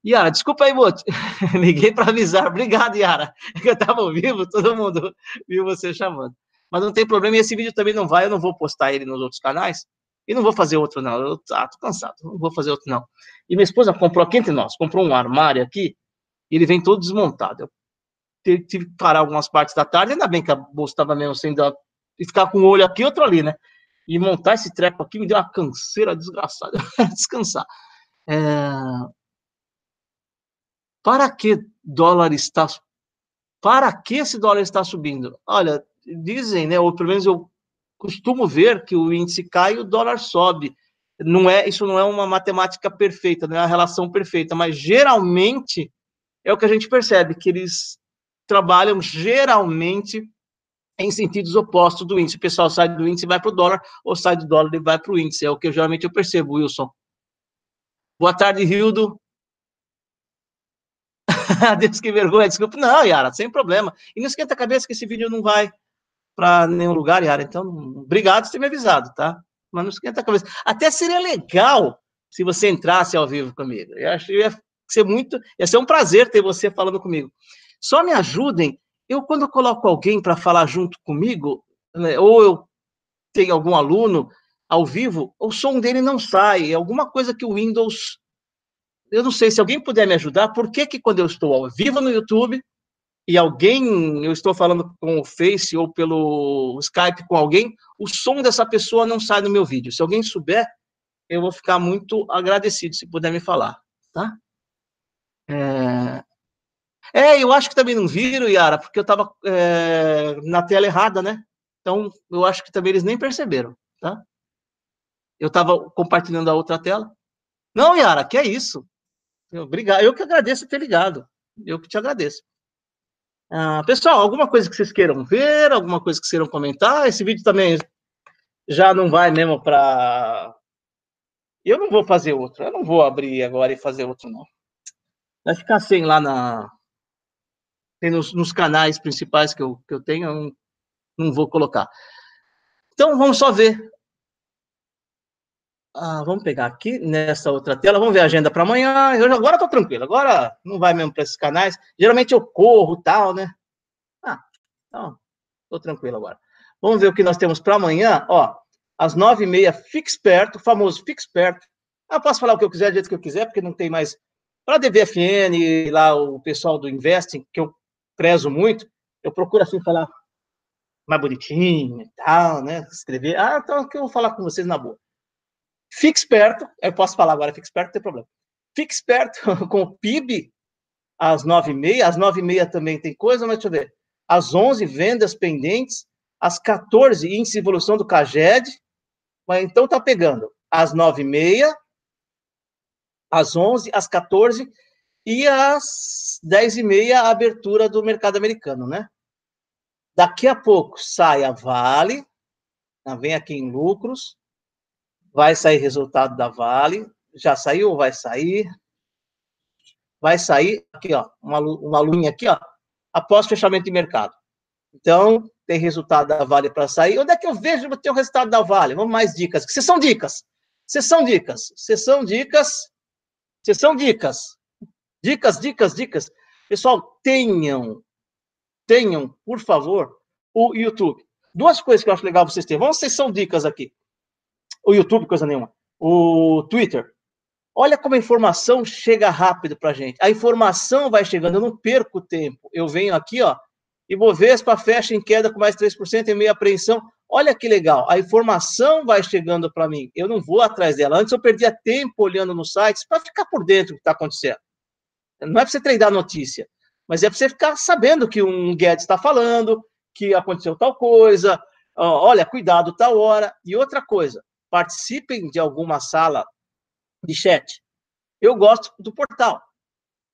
Yara, desculpa aí, Boto. Liguei para avisar. Obrigado, Yara. É eu estava ao vivo, todo mundo viu você chamando. Mas não tem problema, e esse vídeo também não vai, eu não vou postar ele nos outros canais. E não vou fazer outro, não. Eu ah, tô cansado, não vou fazer outro, não. E minha esposa comprou aqui entre nós, comprou um armário aqui, e ele vem todo desmontado. Eu tive que parar algumas partes da tarde, ainda bem que a bolsa estava mesmo sem dar. E ficar com um olho aqui e outro ali, né? E montar esse treco aqui me deu uma canseira desgraçada. Descansar. É... Para que dólar está para que esse dólar está subindo? Olha, dizem, né, ou pelo menos eu costumo ver que o índice cai e o dólar sobe. Não é, isso não é uma matemática perfeita, não é uma relação perfeita, mas geralmente é o que a gente percebe que eles trabalham geralmente em sentidos opostos do índice. O pessoal sai do índice e vai para o dólar, ou sai do dólar e vai para o índice. É o que eu, geralmente eu percebo, Wilson. Boa tarde, Rildo. Deus que vergonha, desculpa. Não, Yara, sem problema. E não esquenta a cabeça que esse vídeo não vai para nenhum lugar, Yara. Então, obrigado por ter me avisado, tá? Mas não esquenta a cabeça. Até seria legal se você entrasse ao vivo comigo. Eu acho que ia ser muito, ia ser um prazer ter você falando comigo. Só me ajudem. Eu quando eu coloco alguém para falar junto comigo, né, ou eu tenho algum aluno ao vivo, o som dele não sai. É alguma coisa que o Windows eu não sei se alguém puder me ajudar, por que, que quando eu estou ao vivo no YouTube e alguém, eu estou falando com o Face ou pelo Skype com alguém, o som dessa pessoa não sai no meu vídeo. Se alguém souber, eu vou ficar muito agradecido se puder me falar, tá? É, é eu acho que também não viram, Yara, porque eu estava é, na tela errada, né? Então, eu acho que também eles nem perceberam, tá? Eu estava compartilhando a outra tela. Não, Yara, que é isso? Obrigado. Eu que agradeço ter ligado. Eu que te agradeço. Ah, pessoal, alguma coisa que vocês queiram ver, alguma coisa que queiram comentar? Esse vídeo também já não vai mesmo para. Eu não vou fazer outro. Eu não vou abrir agora e fazer outro, não. Vai ficar sem lá na. Nos, nos, canais principais que eu, que eu tenho, eu não, não vou colocar. Então, vamos só ver ah, vamos pegar aqui nessa outra tela, vamos ver a agenda para amanhã. Eu agora estou tranquilo, agora não vai mesmo para esses canais. Geralmente eu corro tal, né? Ah, então, estou tranquilo agora. Vamos ver o que nós temos para amanhã. Ó, às nove e meia, fique esperto, famoso fique esperto. Eu ah, posso falar o que eu quiser, do jeito que eu quiser, porque não tem mais. Para a DVFN, lá o pessoal do Investing, que eu prezo muito, eu procuro assim falar mais bonitinho e tal, né? Escrever. Ah, então que eu vou falar com vocês na boa. Fique esperto, eu posso falar agora, fique esperto, não tem problema. Fique esperto com o PIB às 9h30, às 9h30 também tem coisa, mas deixa eu ver. Às 11 vendas pendentes, às 14 índice de evolução do CAGED, mas então tá pegando às 9h30, às 11 às 14 e às 10h30 a abertura do mercado americano, né? Daqui a pouco sai a Vale, tá? vem aqui em lucros, Vai sair resultado da Vale. Já saiu? Vai sair. Vai sair aqui, ó, uma, uma luinha aqui, ó, após fechamento de mercado. Então, tem resultado da Vale para sair. Onde é que eu vejo ter o resultado da Vale? Vamos mais dicas. são dicas. são dicas. são dicas. são dicas. Dicas, dicas, dicas. Pessoal, tenham, tenham, por favor, o YouTube. Duas coisas que eu acho legal vocês terem. Vamos, vocês são dicas aqui o YouTube, coisa nenhuma, o Twitter. Olha como a informação chega rápido para a gente. A informação vai chegando, eu não perco tempo. Eu venho aqui, ó, e Bovespa fecha em queda com mais 3% e meia apreensão. Olha que legal, a informação vai chegando para mim. Eu não vou atrás dela. Antes eu perdia tempo olhando nos sites para ficar por dentro do que está acontecendo. Não é para você treinar a notícia, mas é para você ficar sabendo que um Guedes está falando, que aconteceu tal coisa, olha, cuidado tal hora. E outra coisa, participem de alguma sala de chat. Eu gosto do portal.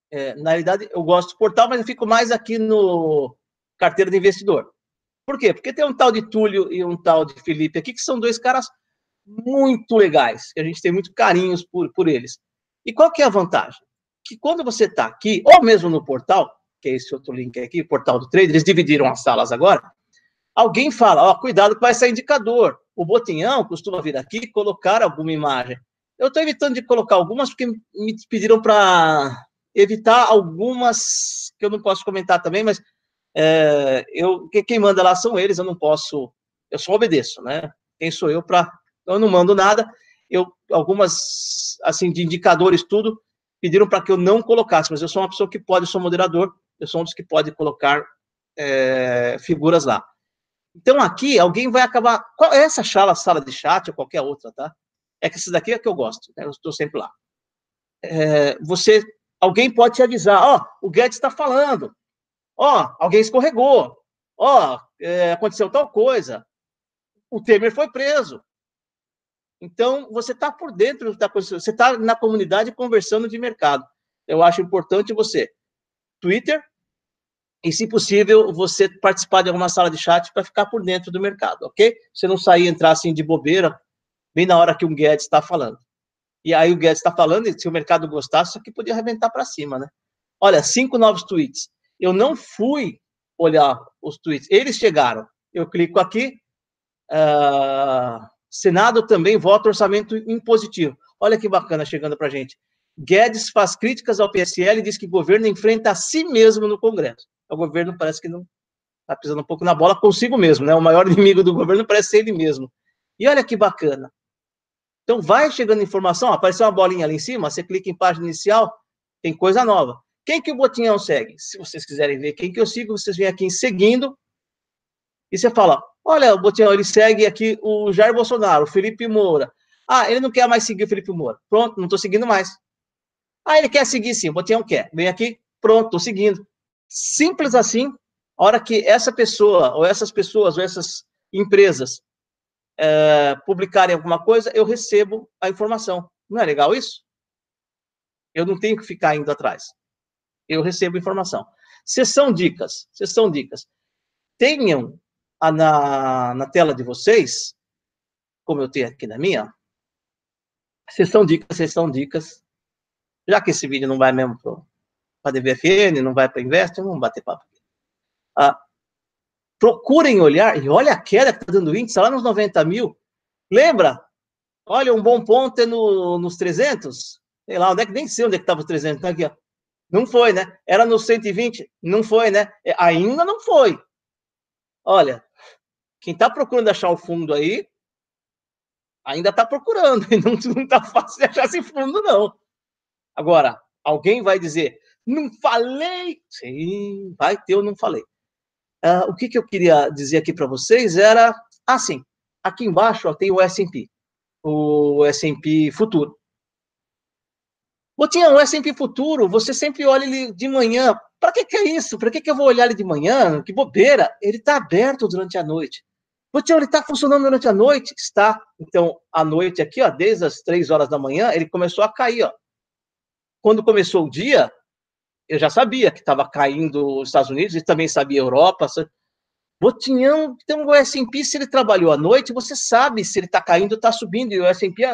É, na realidade, eu gosto do portal, mas eu fico mais aqui no carteira de investidor. Por quê? Porque tem um tal de Túlio e um tal de Felipe aqui, que são dois caras muito legais, que a gente tem muito carinhos por, por eles. E qual que é a vantagem? Que quando você está aqui, ou mesmo no portal, que é esse outro link aqui, portal do trader, eles dividiram as salas agora, alguém fala, ó, cuidado com esse indicador. O Botinhão costuma vir aqui colocar alguma imagem. Eu estou evitando de colocar algumas porque me pediram para evitar algumas que eu não posso comentar também, mas é, eu quem manda lá são eles, eu não posso, eu só obedeço, né? Quem sou eu para eu não mando nada. Eu algumas assim de indicadores tudo pediram para que eu não colocasse, mas eu sou uma pessoa que pode, eu sou moderador, eu sou um dos que pode colocar é, figuras lá. Então, aqui, alguém vai acabar... Qual é essa sala, sala de chat ou qualquer outra, tá? É que essa daqui é que eu gosto, né? eu estou sempre lá. É, você, alguém pode te avisar, ó, oh, o Guedes está falando, ó, oh, alguém escorregou, ó, oh, é, aconteceu tal coisa, o Temer foi preso. Então, você está por dentro da coisa, você está na comunidade conversando de mercado. Eu acho importante você, Twitter, e, se possível, você participar de alguma sala de chat para ficar por dentro do mercado, ok? Você não sair e entrar assim de bobeira, bem na hora que um Guedes está falando. E aí o Guedes está falando, e se o mercado gostasse, isso aqui podia arrebentar para cima, né? Olha, cinco novos tweets. Eu não fui olhar os tweets, eles chegaram. Eu clico aqui. Uh, Senado também vota orçamento impositivo. Olha que bacana chegando para gente. Guedes faz críticas ao PSL e diz que o governo enfrenta a si mesmo no Congresso o governo parece que não está pisando um pouco na bola consigo mesmo, né? O maior inimigo do governo parece ser ele mesmo. E olha que bacana. Então vai chegando informação, ó, apareceu uma bolinha ali em cima, você clica em página inicial, tem coisa nova. Quem que o Botinhão segue? Se vocês quiserem ver quem que eu sigo, vocês vêm aqui em seguindo e você fala, olha, o Botinhão, ele segue aqui o Jair Bolsonaro, o Felipe Moura. Ah, ele não quer mais seguir o Felipe Moura. Pronto, não estou seguindo mais. Ah, ele quer seguir sim, o Botinhão quer. Vem aqui, pronto, estou seguindo. Simples assim, a hora que essa pessoa, ou essas pessoas, ou essas empresas é, publicarem alguma coisa, eu recebo a informação. Não é legal isso? Eu não tenho que ficar indo atrás. Eu recebo informação. Sessão dicas. Sessão dicas. Tenham a, na, na tela de vocês, como eu tenho aqui na minha, sessão dicas, sessão dicas. Já que esse vídeo não vai mesmo pro, para DVFN, não vai para a Invest, vamos bater papo. Ah, procurem olhar, e olha a queda que está dando o índice, tá lá nos 90 mil. Lembra? Olha, um bom ponto é no, nos 300. Sei lá, onde é que, nem sei onde é que estava os 300, tá aqui, ó. Não foi, né? Era nos 120? Não foi, né? É, ainda não foi. Olha, quem está procurando achar o fundo aí, ainda está procurando. Não está fácil de achar esse fundo, não. Agora, alguém vai dizer, não falei! Sim, vai ter, eu não falei. Uh, o que, que eu queria dizer aqui para vocês era, assim, ah, aqui embaixo ó, tem o S&P, o S&P futuro. Botinha, o S&P futuro, você sempre olha ele de manhã. Para que, que é isso? Para que, que eu vou olhar ele de manhã? Que bobeira! Ele está aberto durante a noite. Botinha, ele está funcionando durante a noite? Está. Então, a noite aqui, ó, desde as 3 horas da manhã, ele começou a cair. Ó. Quando começou o dia, eu já sabia que estava caindo os Estados Unidos e também sabia Europa. Botinhão, então o S&P, se ele trabalhou à noite, você sabe se ele está caindo ou está subindo. E o S&P é,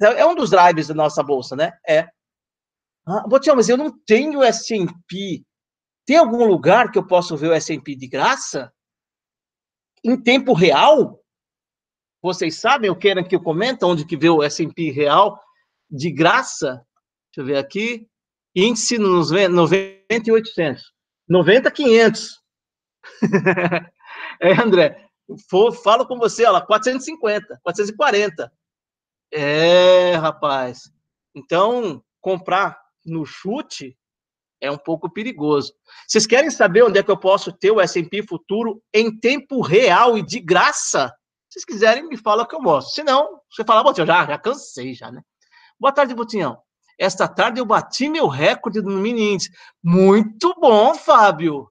é, é, um dos drives da nossa bolsa, né? É. Ah, Botinhão, mas eu não tenho S&P. Tem algum lugar que eu possa ver o S&P de graça? Em tempo real? Vocês sabem, eu quero que eu comente onde que vê o S&P real de graça? Deixa eu ver aqui índice nos 90 e 800. é, André, for, falo com você, olha 450, 440. É, rapaz. Então, comprar no chute é um pouco perigoso. Vocês querem saber onde é que eu posso ter o S&P futuro em tempo real e de graça? Se vocês quiserem, me fala que eu mostro. Se não, você fala, Botinho, já, já cansei já, né? Boa tarde, Botinhão. Esta tarde eu bati meu recorde no mini índice. Muito bom, Fábio!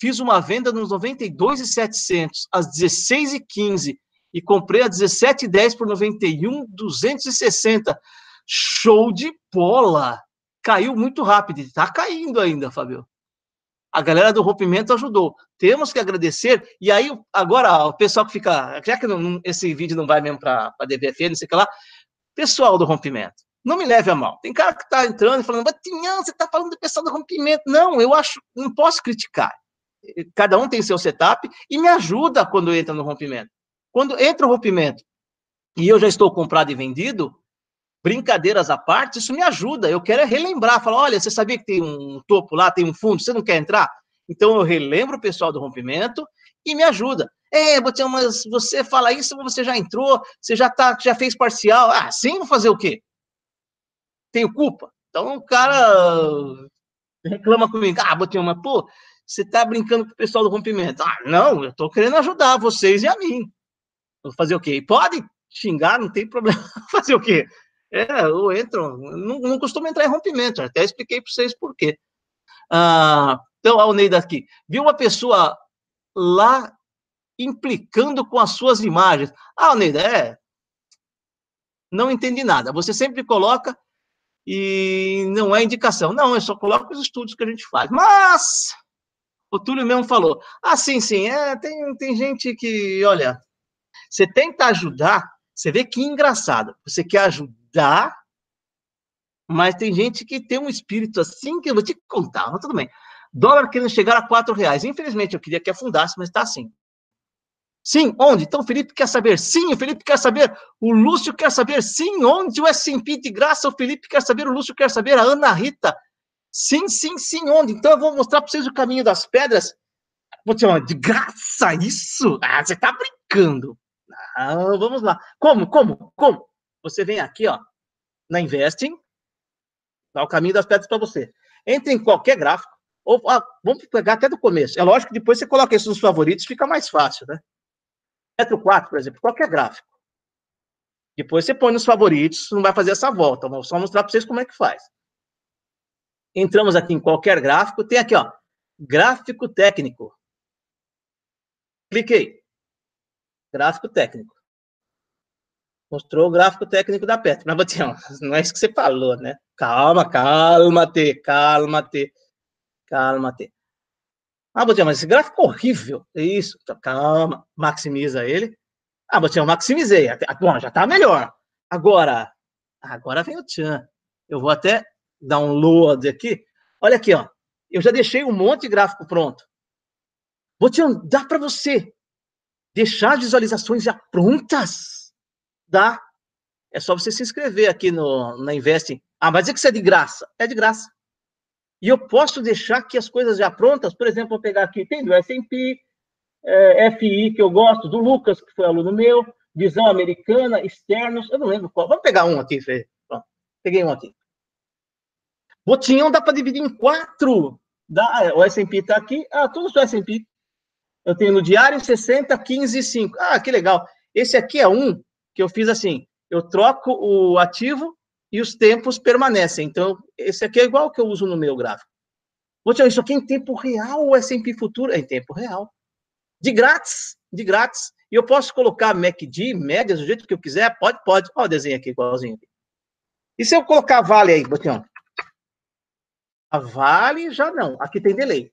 Fiz uma venda nos 92,700 às 16h15 e comprei a 17,10 por 91,260. Show de bola! Caiu muito rápido. Está caindo ainda, Fábio. A galera do rompimento ajudou. Temos que agradecer. E aí, agora, o pessoal que fica. Já que não, esse vídeo não vai mesmo para a DVFN, não sei o que lá. Pessoal do rompimento não me leve a mal. Tem cara que está entrando e falando, Batinhão, você está falando do pessoal do rompimento. Não, eu acho, não posso criticar. Cada um tem seu setup e me ajuda quando entra no rompimento. Quando entra o rompimento e eu já estou comprado e vendido, brincadeiras à parte, isso me ajuda. Eu quero é relembrar, falar, olha, você sabia que tem um topo lá, tem um fundo, você não quer entrar? Então eu relembro o pessoal do rompimento e me ajuda. É, Botinha, mas você fala isso, você já entrou, você já tá, já fez parcial. Ah, sim, vou fazer o quê? tenho culpa. Então o cara reclama comigo, ah, botei uma, pô, você tá brincando com o pessoal do rompimento. Ah, não, eu tô querendo ajudar vocês e a mim. Vou fazer o quê? Pode xingar, não tem problema. fazer o quê? É, eu entro, não, não costumo entrar em rompimento, até expliquei para vocês por quê. Ah, então, a Oneida aqui, viu uma pessoa lá implicando com as suas imagens. Ah, Oneida, é, não entendi nada. Você sempre coloca e não é indicação. Não, eu só coloco os estudos que a gente faz. Mas o Túlio mesmo falou: ah, sim, sim, é, tem, tem gente que, olha, você tenta ajudar, você vê que engraçado, você quer ajudar, mas tem gente que tem um espírito assim que eu vou te contar, mas tudo bem. Dólar querendo chegar a quatro reais. Infelizmente, eu queria que afundasse, mas está assim. Sim, onde? Então o Felipe quer saber sim, o Felipe quer saber, o Lúcio quer saber sim, onde o S&P de graça, o Felipe quer saber, o Lúcio quer saber, a Ana Rita, sim, sim, sim, onde? Então eu vou mostrar para vocês o caminho das pedras, vou te chamar, de graça isso? Ah, você está brincando. Não, vamos lá, como, como, como? Você vem aqui, ó, na Investing, dá o caminho das pedras para você. Entre em qualquer gráfico, ou ah, vamos pegar até do começo. É lógico que depois você coloca isso nos favoritos, fica mais fácil, né? metro 4, por exemplo, qualquer gráfico. Depois você põe nos favoritos, não vai fazer essa volta, vou só mostrar para vocês como é que faz. Entramos aqui em qualquer gráfico, tem aqui, ó, gráfico técnico. Cliquei. Gráfico técnico. Mostrou o gráfico técnico da Petro. Mas, não é isso que você falou, né? Calma, calma, T, calma, T, calma, T. Ah, Botinha, mas esse gráfico é horrível. É isso, então, calma, maximiza ele. Ah, Botinha, eu maximizei. Ah, bom, já está melhor. Agora, agora vem o Tchan. Eu vou até dar um load aqui. Olha aqui, ó. Eu já deixei um monte de gráfico pronto. Botinha, dá para você deixar as visualizações já prontas? Dá. É só você se inscrever aqui no, na Invest. Ah, mas é que isso é de graça. É de graça. E eu posso deixar que as coisas já prontas, por exemplo, vou pegar aqui, tem do S&P, é, FI, que eu gosto, do Lucas, que foi aluno meu, visão americana, externos, eu não lembro qual. Vamos pegar um aqui, Fê. Peguei um aqui. Botinhão dá para dividir em quatro. Dá, é, o S&P está aqui. Ah, todos do S&P. Eu tenho no diário 60, 15 e 5. Ah, que legal. Esse aqui é um que eu fiz assim. Eu troco o ativo e os tempos permanecem. Então, esse aqui é igual que eu uso no meu gráfico. Vou tirar isso aqui é em tempo real ou é S&P futuro? É em tempo real. De grátis, de grátis. E eu posso colocar MACD, médias, do jeito que eu quiser? Pode, pode. Ó, o desenho aqui igualzinho. E se eu colocar Vale aí, Botião? A Vale já não. Aqui tem delay.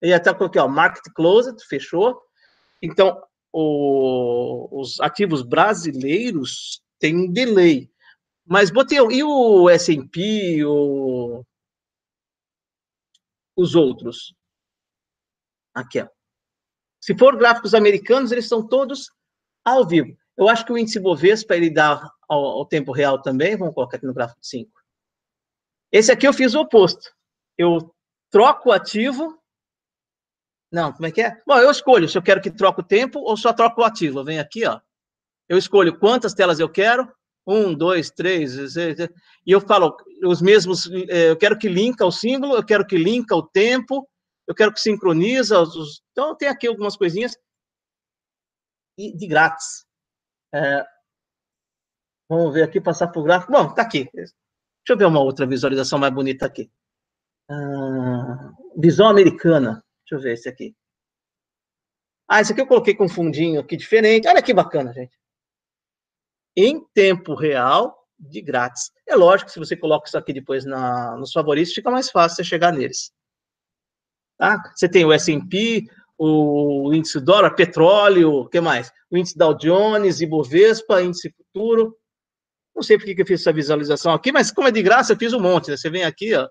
E até coloquei, ó, Market Closed, fechou. Então, o, os ativos brasileiros têm um delay. Mas, o e o S&P, o... os outros? Aqui, ó. Se for gráficos americanos, eles são todos ao vivo. Eu acho que o índice Bovespa, ele dá ao, ao tempo real também. Vamos colocar aqui no gráfico 5. Esse aqui eu fiz o oposto. Eu troco o ativo. Não, como é que é? Bom, eu escolho se eu quero que troque o tempo ou só troco o ativo. Vem aqui, ó. Eu escolho quantas telas eu quero, um, dois, três, e eu falo os mesmos, eh, eu quero que linka o símbolo, eu quero que linka o tempo, eu quero que sincroniza, os, então tem aqui algumas coisinhas, e de grátis. É, vamos ver aqui, passar para o gráfico, bom, tá aqui, deixa eu ver uma outra visualização mais bonita aqui. Ah, visão americana, deixa eu ver esse aqui. Ah, esse aqui eu coloquei com um fundinho aqui diferente, olha que bacana, gente em tempo real, de grátis. É lógico, se você coloca isso aqui depois na, nos favoritos, fica mais fácil você chegar neles. Tá? Você tem o S&P, o índice dólar, petróleo, o que mais? O índice Dow Jones, Ibovespa, índice futuro. Não sei porque que eu fiz essa visualização aqui, mas como é de graça, eu fiz um monte. Né? Você vem aqui, ó,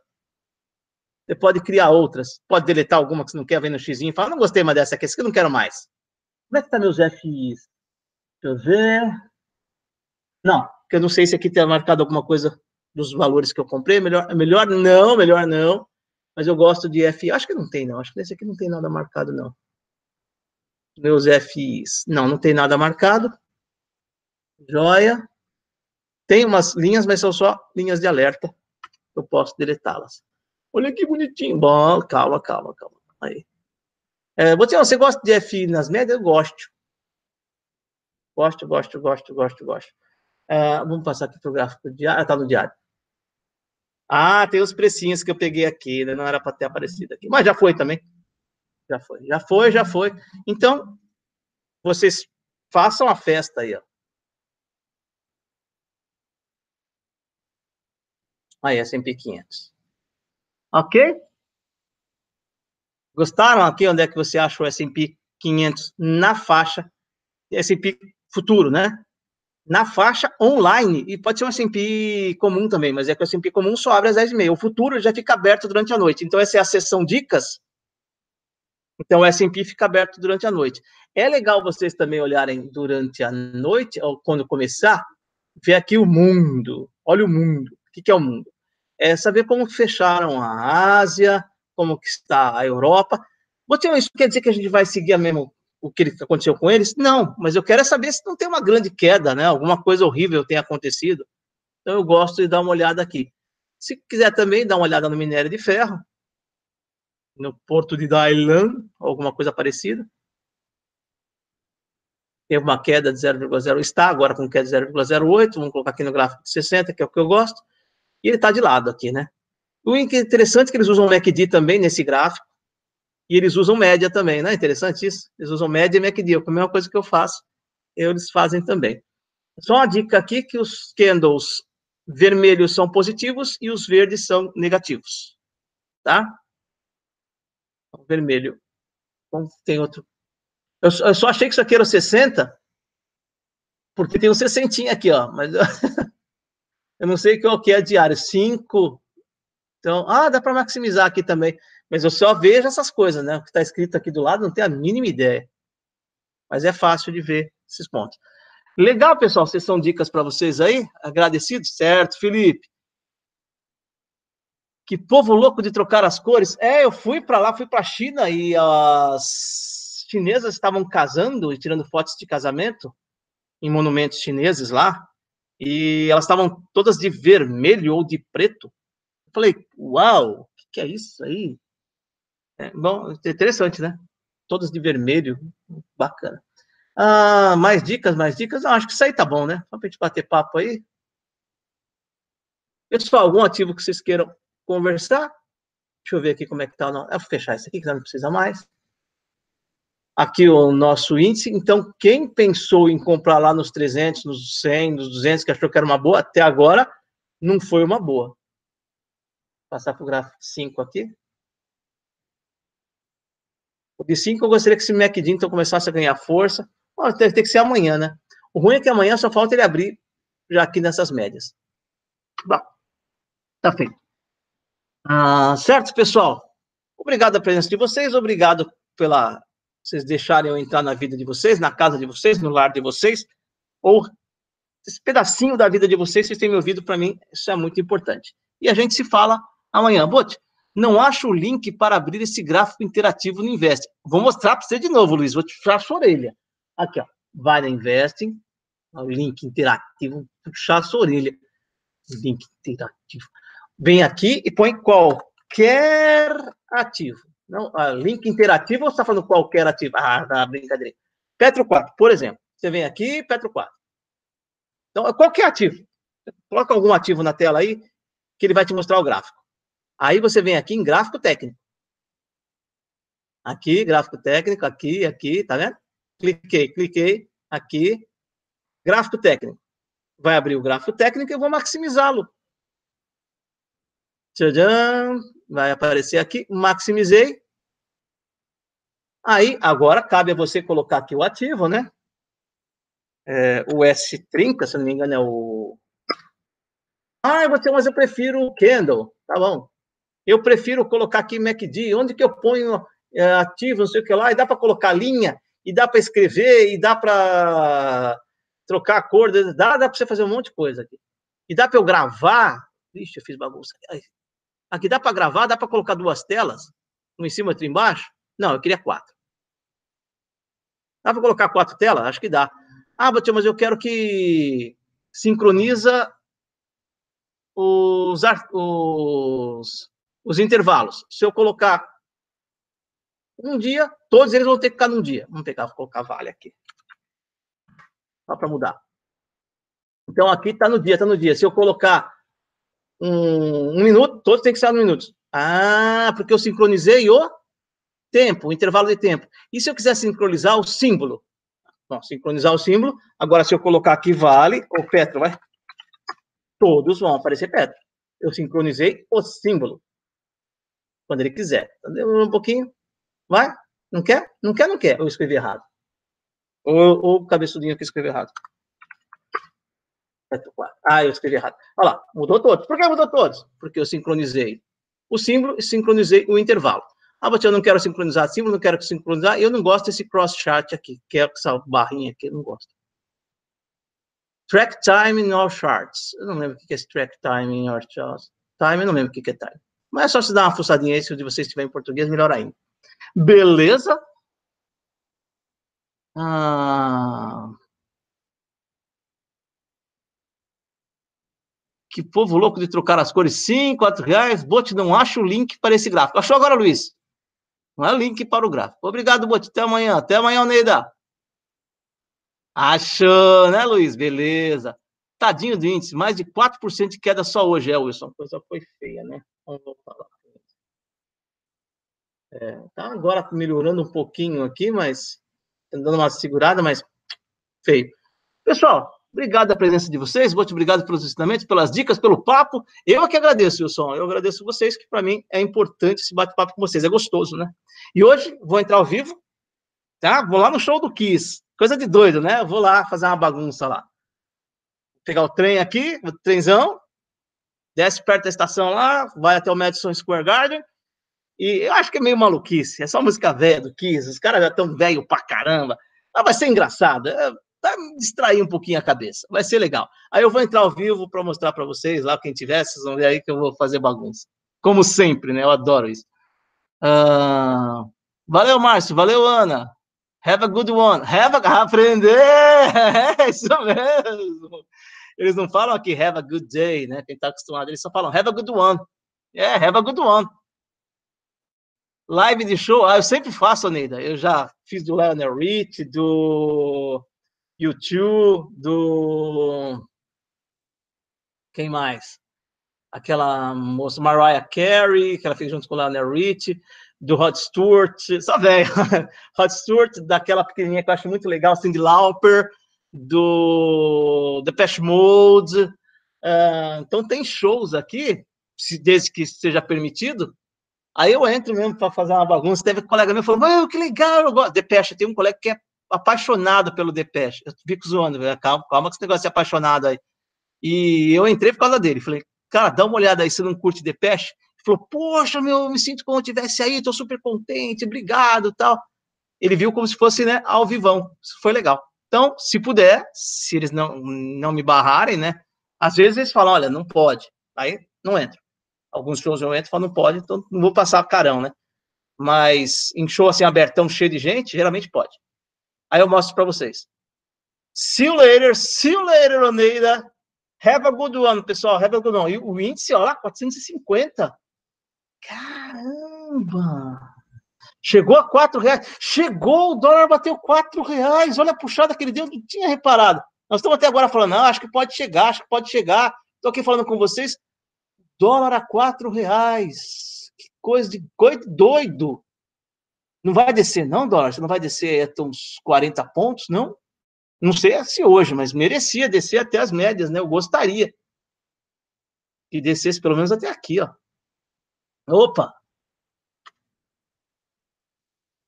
você pode criar outras. Pode deletar alguma que você não quer, vem no xizinho e fala, não gostei mais dessa aqui, essa aqui eu não quero mais. Como é que tá meus FIs? Deixa eu ver. Não, porque eu não sei se aqui tem tá marcado alguma coisa dos valores que eu comprei. Melhor, melhor não, melhor não. Mas eu gosto de FI. Acho que não tem, não. Acho que nesse aqui não tem nada marcado, não. Meus FIs, Não, não tem nada marcado. Joia. Tem umas linhas, mas são só linhas de alerta. Eu posso deletá-las. Olha que bonitinho. Bom, calma, calma, calma. Aí. É, você, você gosta de FI nas médias? Eu gosto. Gosto, gosto, gosto, gosto, gosto. É, vamos passar aqui para o gráfico diário. Está ah, no diário. Ah, tem os precinhos que eu peguei aqui, né? não era para ter aparecido aqui, mas já foi também. Já foi, já foi, já foi. Então, vocês façam a festa aí, ó. Aí, S&P 500. Ok? Gostaram aqui onde é que você acha o S&P 500 na faixa S&P futuro, né? na faixa online, e pode ser um S&P comum também, mas é que o S&P comum só abre às 10h30, o futuro já fica aberto durante a noite, então essa é a sessão dicas, então o S&P fica aberto durante a noite. É legal vocês também olharem durante a noite, ou quando começar, ver aqui o mundo, olha o mundo, o que é o mundo? É saber como fecharam a Ásia, como que está a Europa, Botei isso quer dizer que a gente vai seguir a mesma? o que aconteceu com eles? Não, mas eu quero é saber se não tem uma grande queda, né? Alguma coisa horrível tem acontecido. Então eu gosto de dar uma olhada aqui. Se quiser também dar uma olhada no minério de ferro, no porto de Dailan, alguma coisa parecida. Teve uma queda de 0,0, está agora com queda de 0,08, vamos colocar aqui no gráfico de 60, que é o que eu gosto, e ele está de lado aqui, né? O é interessante é que eles usam o MACD também nesse gráfico, e eles usam média também, não é interessante isso? Eles usam média e MacDill, a mesma é coisa que eu faço, eles fazem também. Só uma dica aqui que os candles vermelhos são positivos e os verdes são negativos, tá? O então, vermelho. tem outro. Eu, eu só achei que isso aqui era o 60, porque tem um 60 aqui, ó, mas eu não sei qual que é a diária, 5. Então, ah, dá para maximizar aqui também. Mas eu só vejo essas coisas, né? O que está escrito aqui do lado, não tenho a mínima ideia. Mas é fácil de ver esses pontos. Legal, pessoal. Vocês são dicas para vocês aí? Agradecido, Certo, Felipe. Que povo louco de trocar as cores. É, eu fui para lá, fui para a China e as chinesas estavam casando e tirando fotos de casamento em monumentos chineses lá. E elas estavam todas de vermelho ou de preto. Eu falei, uau, o que, que é isso aí? É, bom, interessante, né? Todas de vermelho, bacana. Ah, mais dicas, mais dicas? Não, acho que isso aí tá bom, né? Só pra gente bater papo aí. Pessoal, algum ativo que vocês queiram conversar? Deixa eu ver aqui como é que tá. Não. Eu vou fechar isso aqui, que não precisa mais. Aqui o nosso índice. Então, quem pensou em comprar lá nos 300, nos 100, nos 200, que achou que era uma boa, até agora, não foi uma boa. Vou passar para o gráfico 5 aqui de 5 eu gostaria que esse McDinton começasse a ganhar força. Mas tem, tem que ser amanhã, né? O ruim é que amanhã só falta ele abrir já aqui nessas médias. Bom, tá feito. Ah, certo, pessoal? Obrigado a presença de vocês, obrigado pela vocês deixarem eu entrar na vida de vocês, na casa de vocês, no lar de vocês, ou esse pedacinho da vida de vocês, vocês têm me ouvido para mim, isso é muito importante. E a gente se fala amanhã. Bote, não acho o link para abrir esse gráfico interativo no Invest. Vou mostrar para você de novo, Luiz. Vou te puxar a sua orelha. Aqui, ó. Vai na Investing. Link interativo. Puxar a sua orelha. Link interativo. Vem aqui e põe qualquer ativo. Não, ah, link interativo ou você está falando qualquer ativo? Ah, tá, brincadeira. Petro 4, por exemplo. Você vem aqui, Petro 4. Então, qualquer ativo. Coloca algum ativo na tela aí, que ele vai te mostrar o gráfico. Aí você vem aqui em gráfico técnico. Aqui, gráfico técnico, aqui, aqui, tá vendo? Cliquei, cliquei, aqui, gráfico técnico. Vai abrir o gráfico técnico e eu vou maximizá-lo. vai aparecer aqui, maximizei. Aí, agora, cabe a você colocar aqui o ativo, né? É, o S30, se não me engano, é o... Ah, eu vou ter, mas eu prefiro o Candle. Tá bom. Eu prefiro colocar aqui MacD, onde que eu ponho é, ativo, não sei o que lá, e dá para colocar linha, e dá para escrever, e dá para trocar a cor, dá, dá para você fazer um monte de coisa aqui. E dá para eu gravar, vixe, eu fiz bagunça. Aqui dá para gravar, dá para colocar duas telas, uma em cima e outra embaixo? Não, eu queria quatro. Dá para colocar quatro telas? Acho que dá. Ah, Batia, mas eu quero que sincroniza os, os os intervalos. Se eu colocar um dia, todos eles vão ter que ficar num dia. Vamos pegar, colocar vale aqui. Só para mudar. Então, aqui está no dia, está no dia. Se eu colocar um, um minuto, todos têm que estar no minuto. Ah, porque eu sincronizei o tempo, o intervalo de tempo. E se eu quiser sincronizar o símbolo? Bom, sincronizar o símbolo. Agora, se eu colocar aqui vale, ou Petro, vai. Todos vão aparecer Petro. Eu sincronizei o símbolo quando ele quiser. Tá um pouquinho, vai? Não quer? Não quer, não quer. Eu escrevi errado. Ou, o cabeçudinho aqui escreveu errado. Ah, eu escrevi errado. Olha lá, mudou todos. Por que mudou todos? Porque eu sincronizei o símbolo e sincronizei o intervalo. Ah, mas eu não quero sincronizar o símbolo, não quero sincronizar. Eu não gosto desse cross chart aqui, que é essa barrinha aqui, eu não gosto. Track time in all charts. Eu não lembro o que é esse track time in all charts. Time, eu não lembro o que é time. Mas é só se dar uma fuçadinha aí, se o de vocês estiver em português, melhor ainda. Beleza? Ah... Que povo louco de trocar as cores. Sim, quatro reais. Bote, não acho o link para esse gráfico. Achou agora, Luiz? Não é link para o gráfico. Obrigado, Bote. Até amanhã. Até amanhã, Neida. Achou, né, Luiz? Beleza. Tadinho do índice. Mais de 4% de queda só hoje, é, Wilson. Coisa foi feia, né? Vamos voltar lá. É, tá agora melhorando um pouquinho aqui, mas tá dando uma segurada, mas feio. Pessoal, obrigado a presença de vocês, muito obrigado pelos ensinamentos, pelas dicas, pelo papo. Eu é que agradeço, Wilson. Eu agradeço vocês, que para mim é importante esse bate-papo com vocês, é gostoso, né? E hoje vou entrar ao vivo, tá? Vou lá no show do Kiss. Coisa de doido, né? Vou lá fazer uma bagunça lá. Vou pegar o trem aqui, o trenzão, desce perto da estação lá, vai até o Madison Square Garden. E eu acho que é meio maluquice. É só música velha do Kiss. Os caras já estão velho pra caramba. Mas ah, vai ser engraçado. É, vai vai distrair um pouquinho a cabeça. Vai ser legal. Aí eu vou entrar ao vivo para mostrar para vocês lá, quem tiver, vocês vão ver aí que eu vou fazer bagunça. Como sempre, né? Eu adoro isso. Ah, valeu, Márcio. Valeu, Ana. Have a good one. Have a... Aprender! É isso mesmo! Eles não falam aqui have a good day, né? Quem está acostumado, eles só falam have a good one. É, have a good one. Live de show, ah, eu sempre faço, Neida. Eu já fiz do Lionel Rich, do YouTube, do. Quem mais? Aquela moça Mariah Carey, que ela fez junto com o Lionel Rich do Rod Stewart, só velho, Rod Stewart, daquela pequenininha que eu acho muito legal, Cindy Lauper, do Depeche Mode. Uh, então tem shows aqui, se, desde que seja permitido. Aí eu entro mesmo para fazer uma bagunça. Teve um colega meu falou, mano, que legal, eu gosto. Depeche, tem um colega que é apaixonado pelo Depeche. Eu fico zoando, né? calma, calma com esse negócio de é apaixonado aí. E eu entrei por causa dele. Falei, cara, dá uma olhada aí, você não curte Depeche? Ele falou, poxa, meu, me sinto como se estivesse aí, estou super contente, obrigado tal. Ele viu como se fosse né, ao vivão. Isso foi legal. Então, se puder, se eles não, não me barrarem, né? Às vezes eles falam, olha, não pode. Aí não entro. Alguns shows eu entro e falo, não pode, então não vou passar carão, né? Mas em show assim abertão, cheio de gente, geralmente pode. Aí eu mostro para vocês. See you later, see you later, Oneida. Have a good one, pessoal. Have a good one. E o índice, olha lá, 450. Caramba! Chegou a quatro reais. Chegou, o dólar bateu quatro reais. Olha a puxada que ele deu, não tinha reparado. Nós estamos até agora falando, não, acho que pode chegar, acho que pode chegar. Estou aqui falando com vocês. Dólar a quatro reais. Que coisa de coisa doido. Não vai descer, não, dólar? Você não vai descer até uns 40 pontos, não? Não sei se hoje, mas merecia descer até as médias, né? Eu gostaria que descesse pelo menos até aqui, ó. Opa,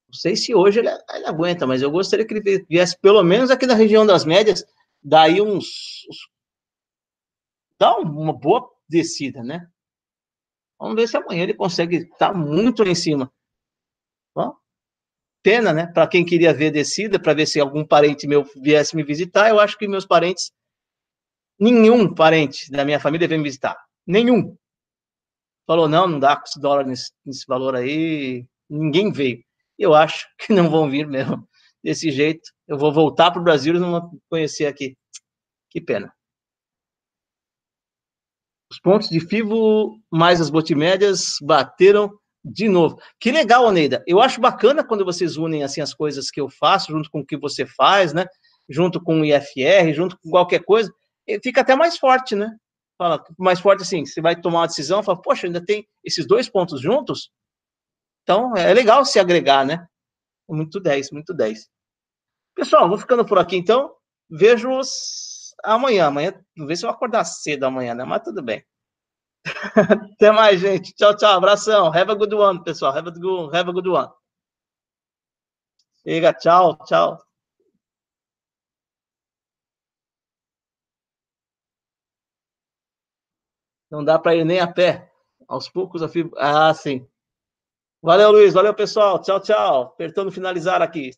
não sei se hoje ele, ele aguenta, mas eu gostaria que ele viesse pelo menos aqui na região das médias, daí uns, dá uma boa descida, né? Vamos ver se amanhã ele consegue estar tá muito lá em cima. Bom, pena, né? Para quem queria ver descida, para ver se algum parente meu viesse me visitar, eu acho que meus parentes, nenhum parente da minha família veio me visitar. Nenhum. Falou, não, não dá com esse dólar nesse, nesse valor aí. Ninguém veio eu acho que não vão vir mesmo desse jeito. Eu vou voltar para o Brasil e não vou conhecer aqui. Que pena. Os pontos de FIVO mais as botimédias bateram de novo. Que legal, Oneida. Eu acho bacana quando vocês unem assim as coisas que eu faço junto com o que você faz, né? Junto com o IFR, junto com qualquer coisa, fica até mais forte, né? Fala mais forte assim, você vai tomar uma decisão, fala, poxa, ainda tem esses dois pontos juntos, então, é legal se agregar, né? Muito 10, muito 10. Pessoal, vou ficando por aqui, então. Vejo-os amanhã. Amanhã, não ver se eu acordar cedo amanhã, né? Mas tudo bem. Até mais, gente. Tchau, tchau. Abração. Have a good one, pessoal. Have a good, have a good one. Chega, tchau, tchau. Não dá para ir nem a pé. Aos poucos a fibra. Ah, sim. Valeu, Luiz. Valeu, pessoal. Tchau, tchau. Apertando finalizar aqui.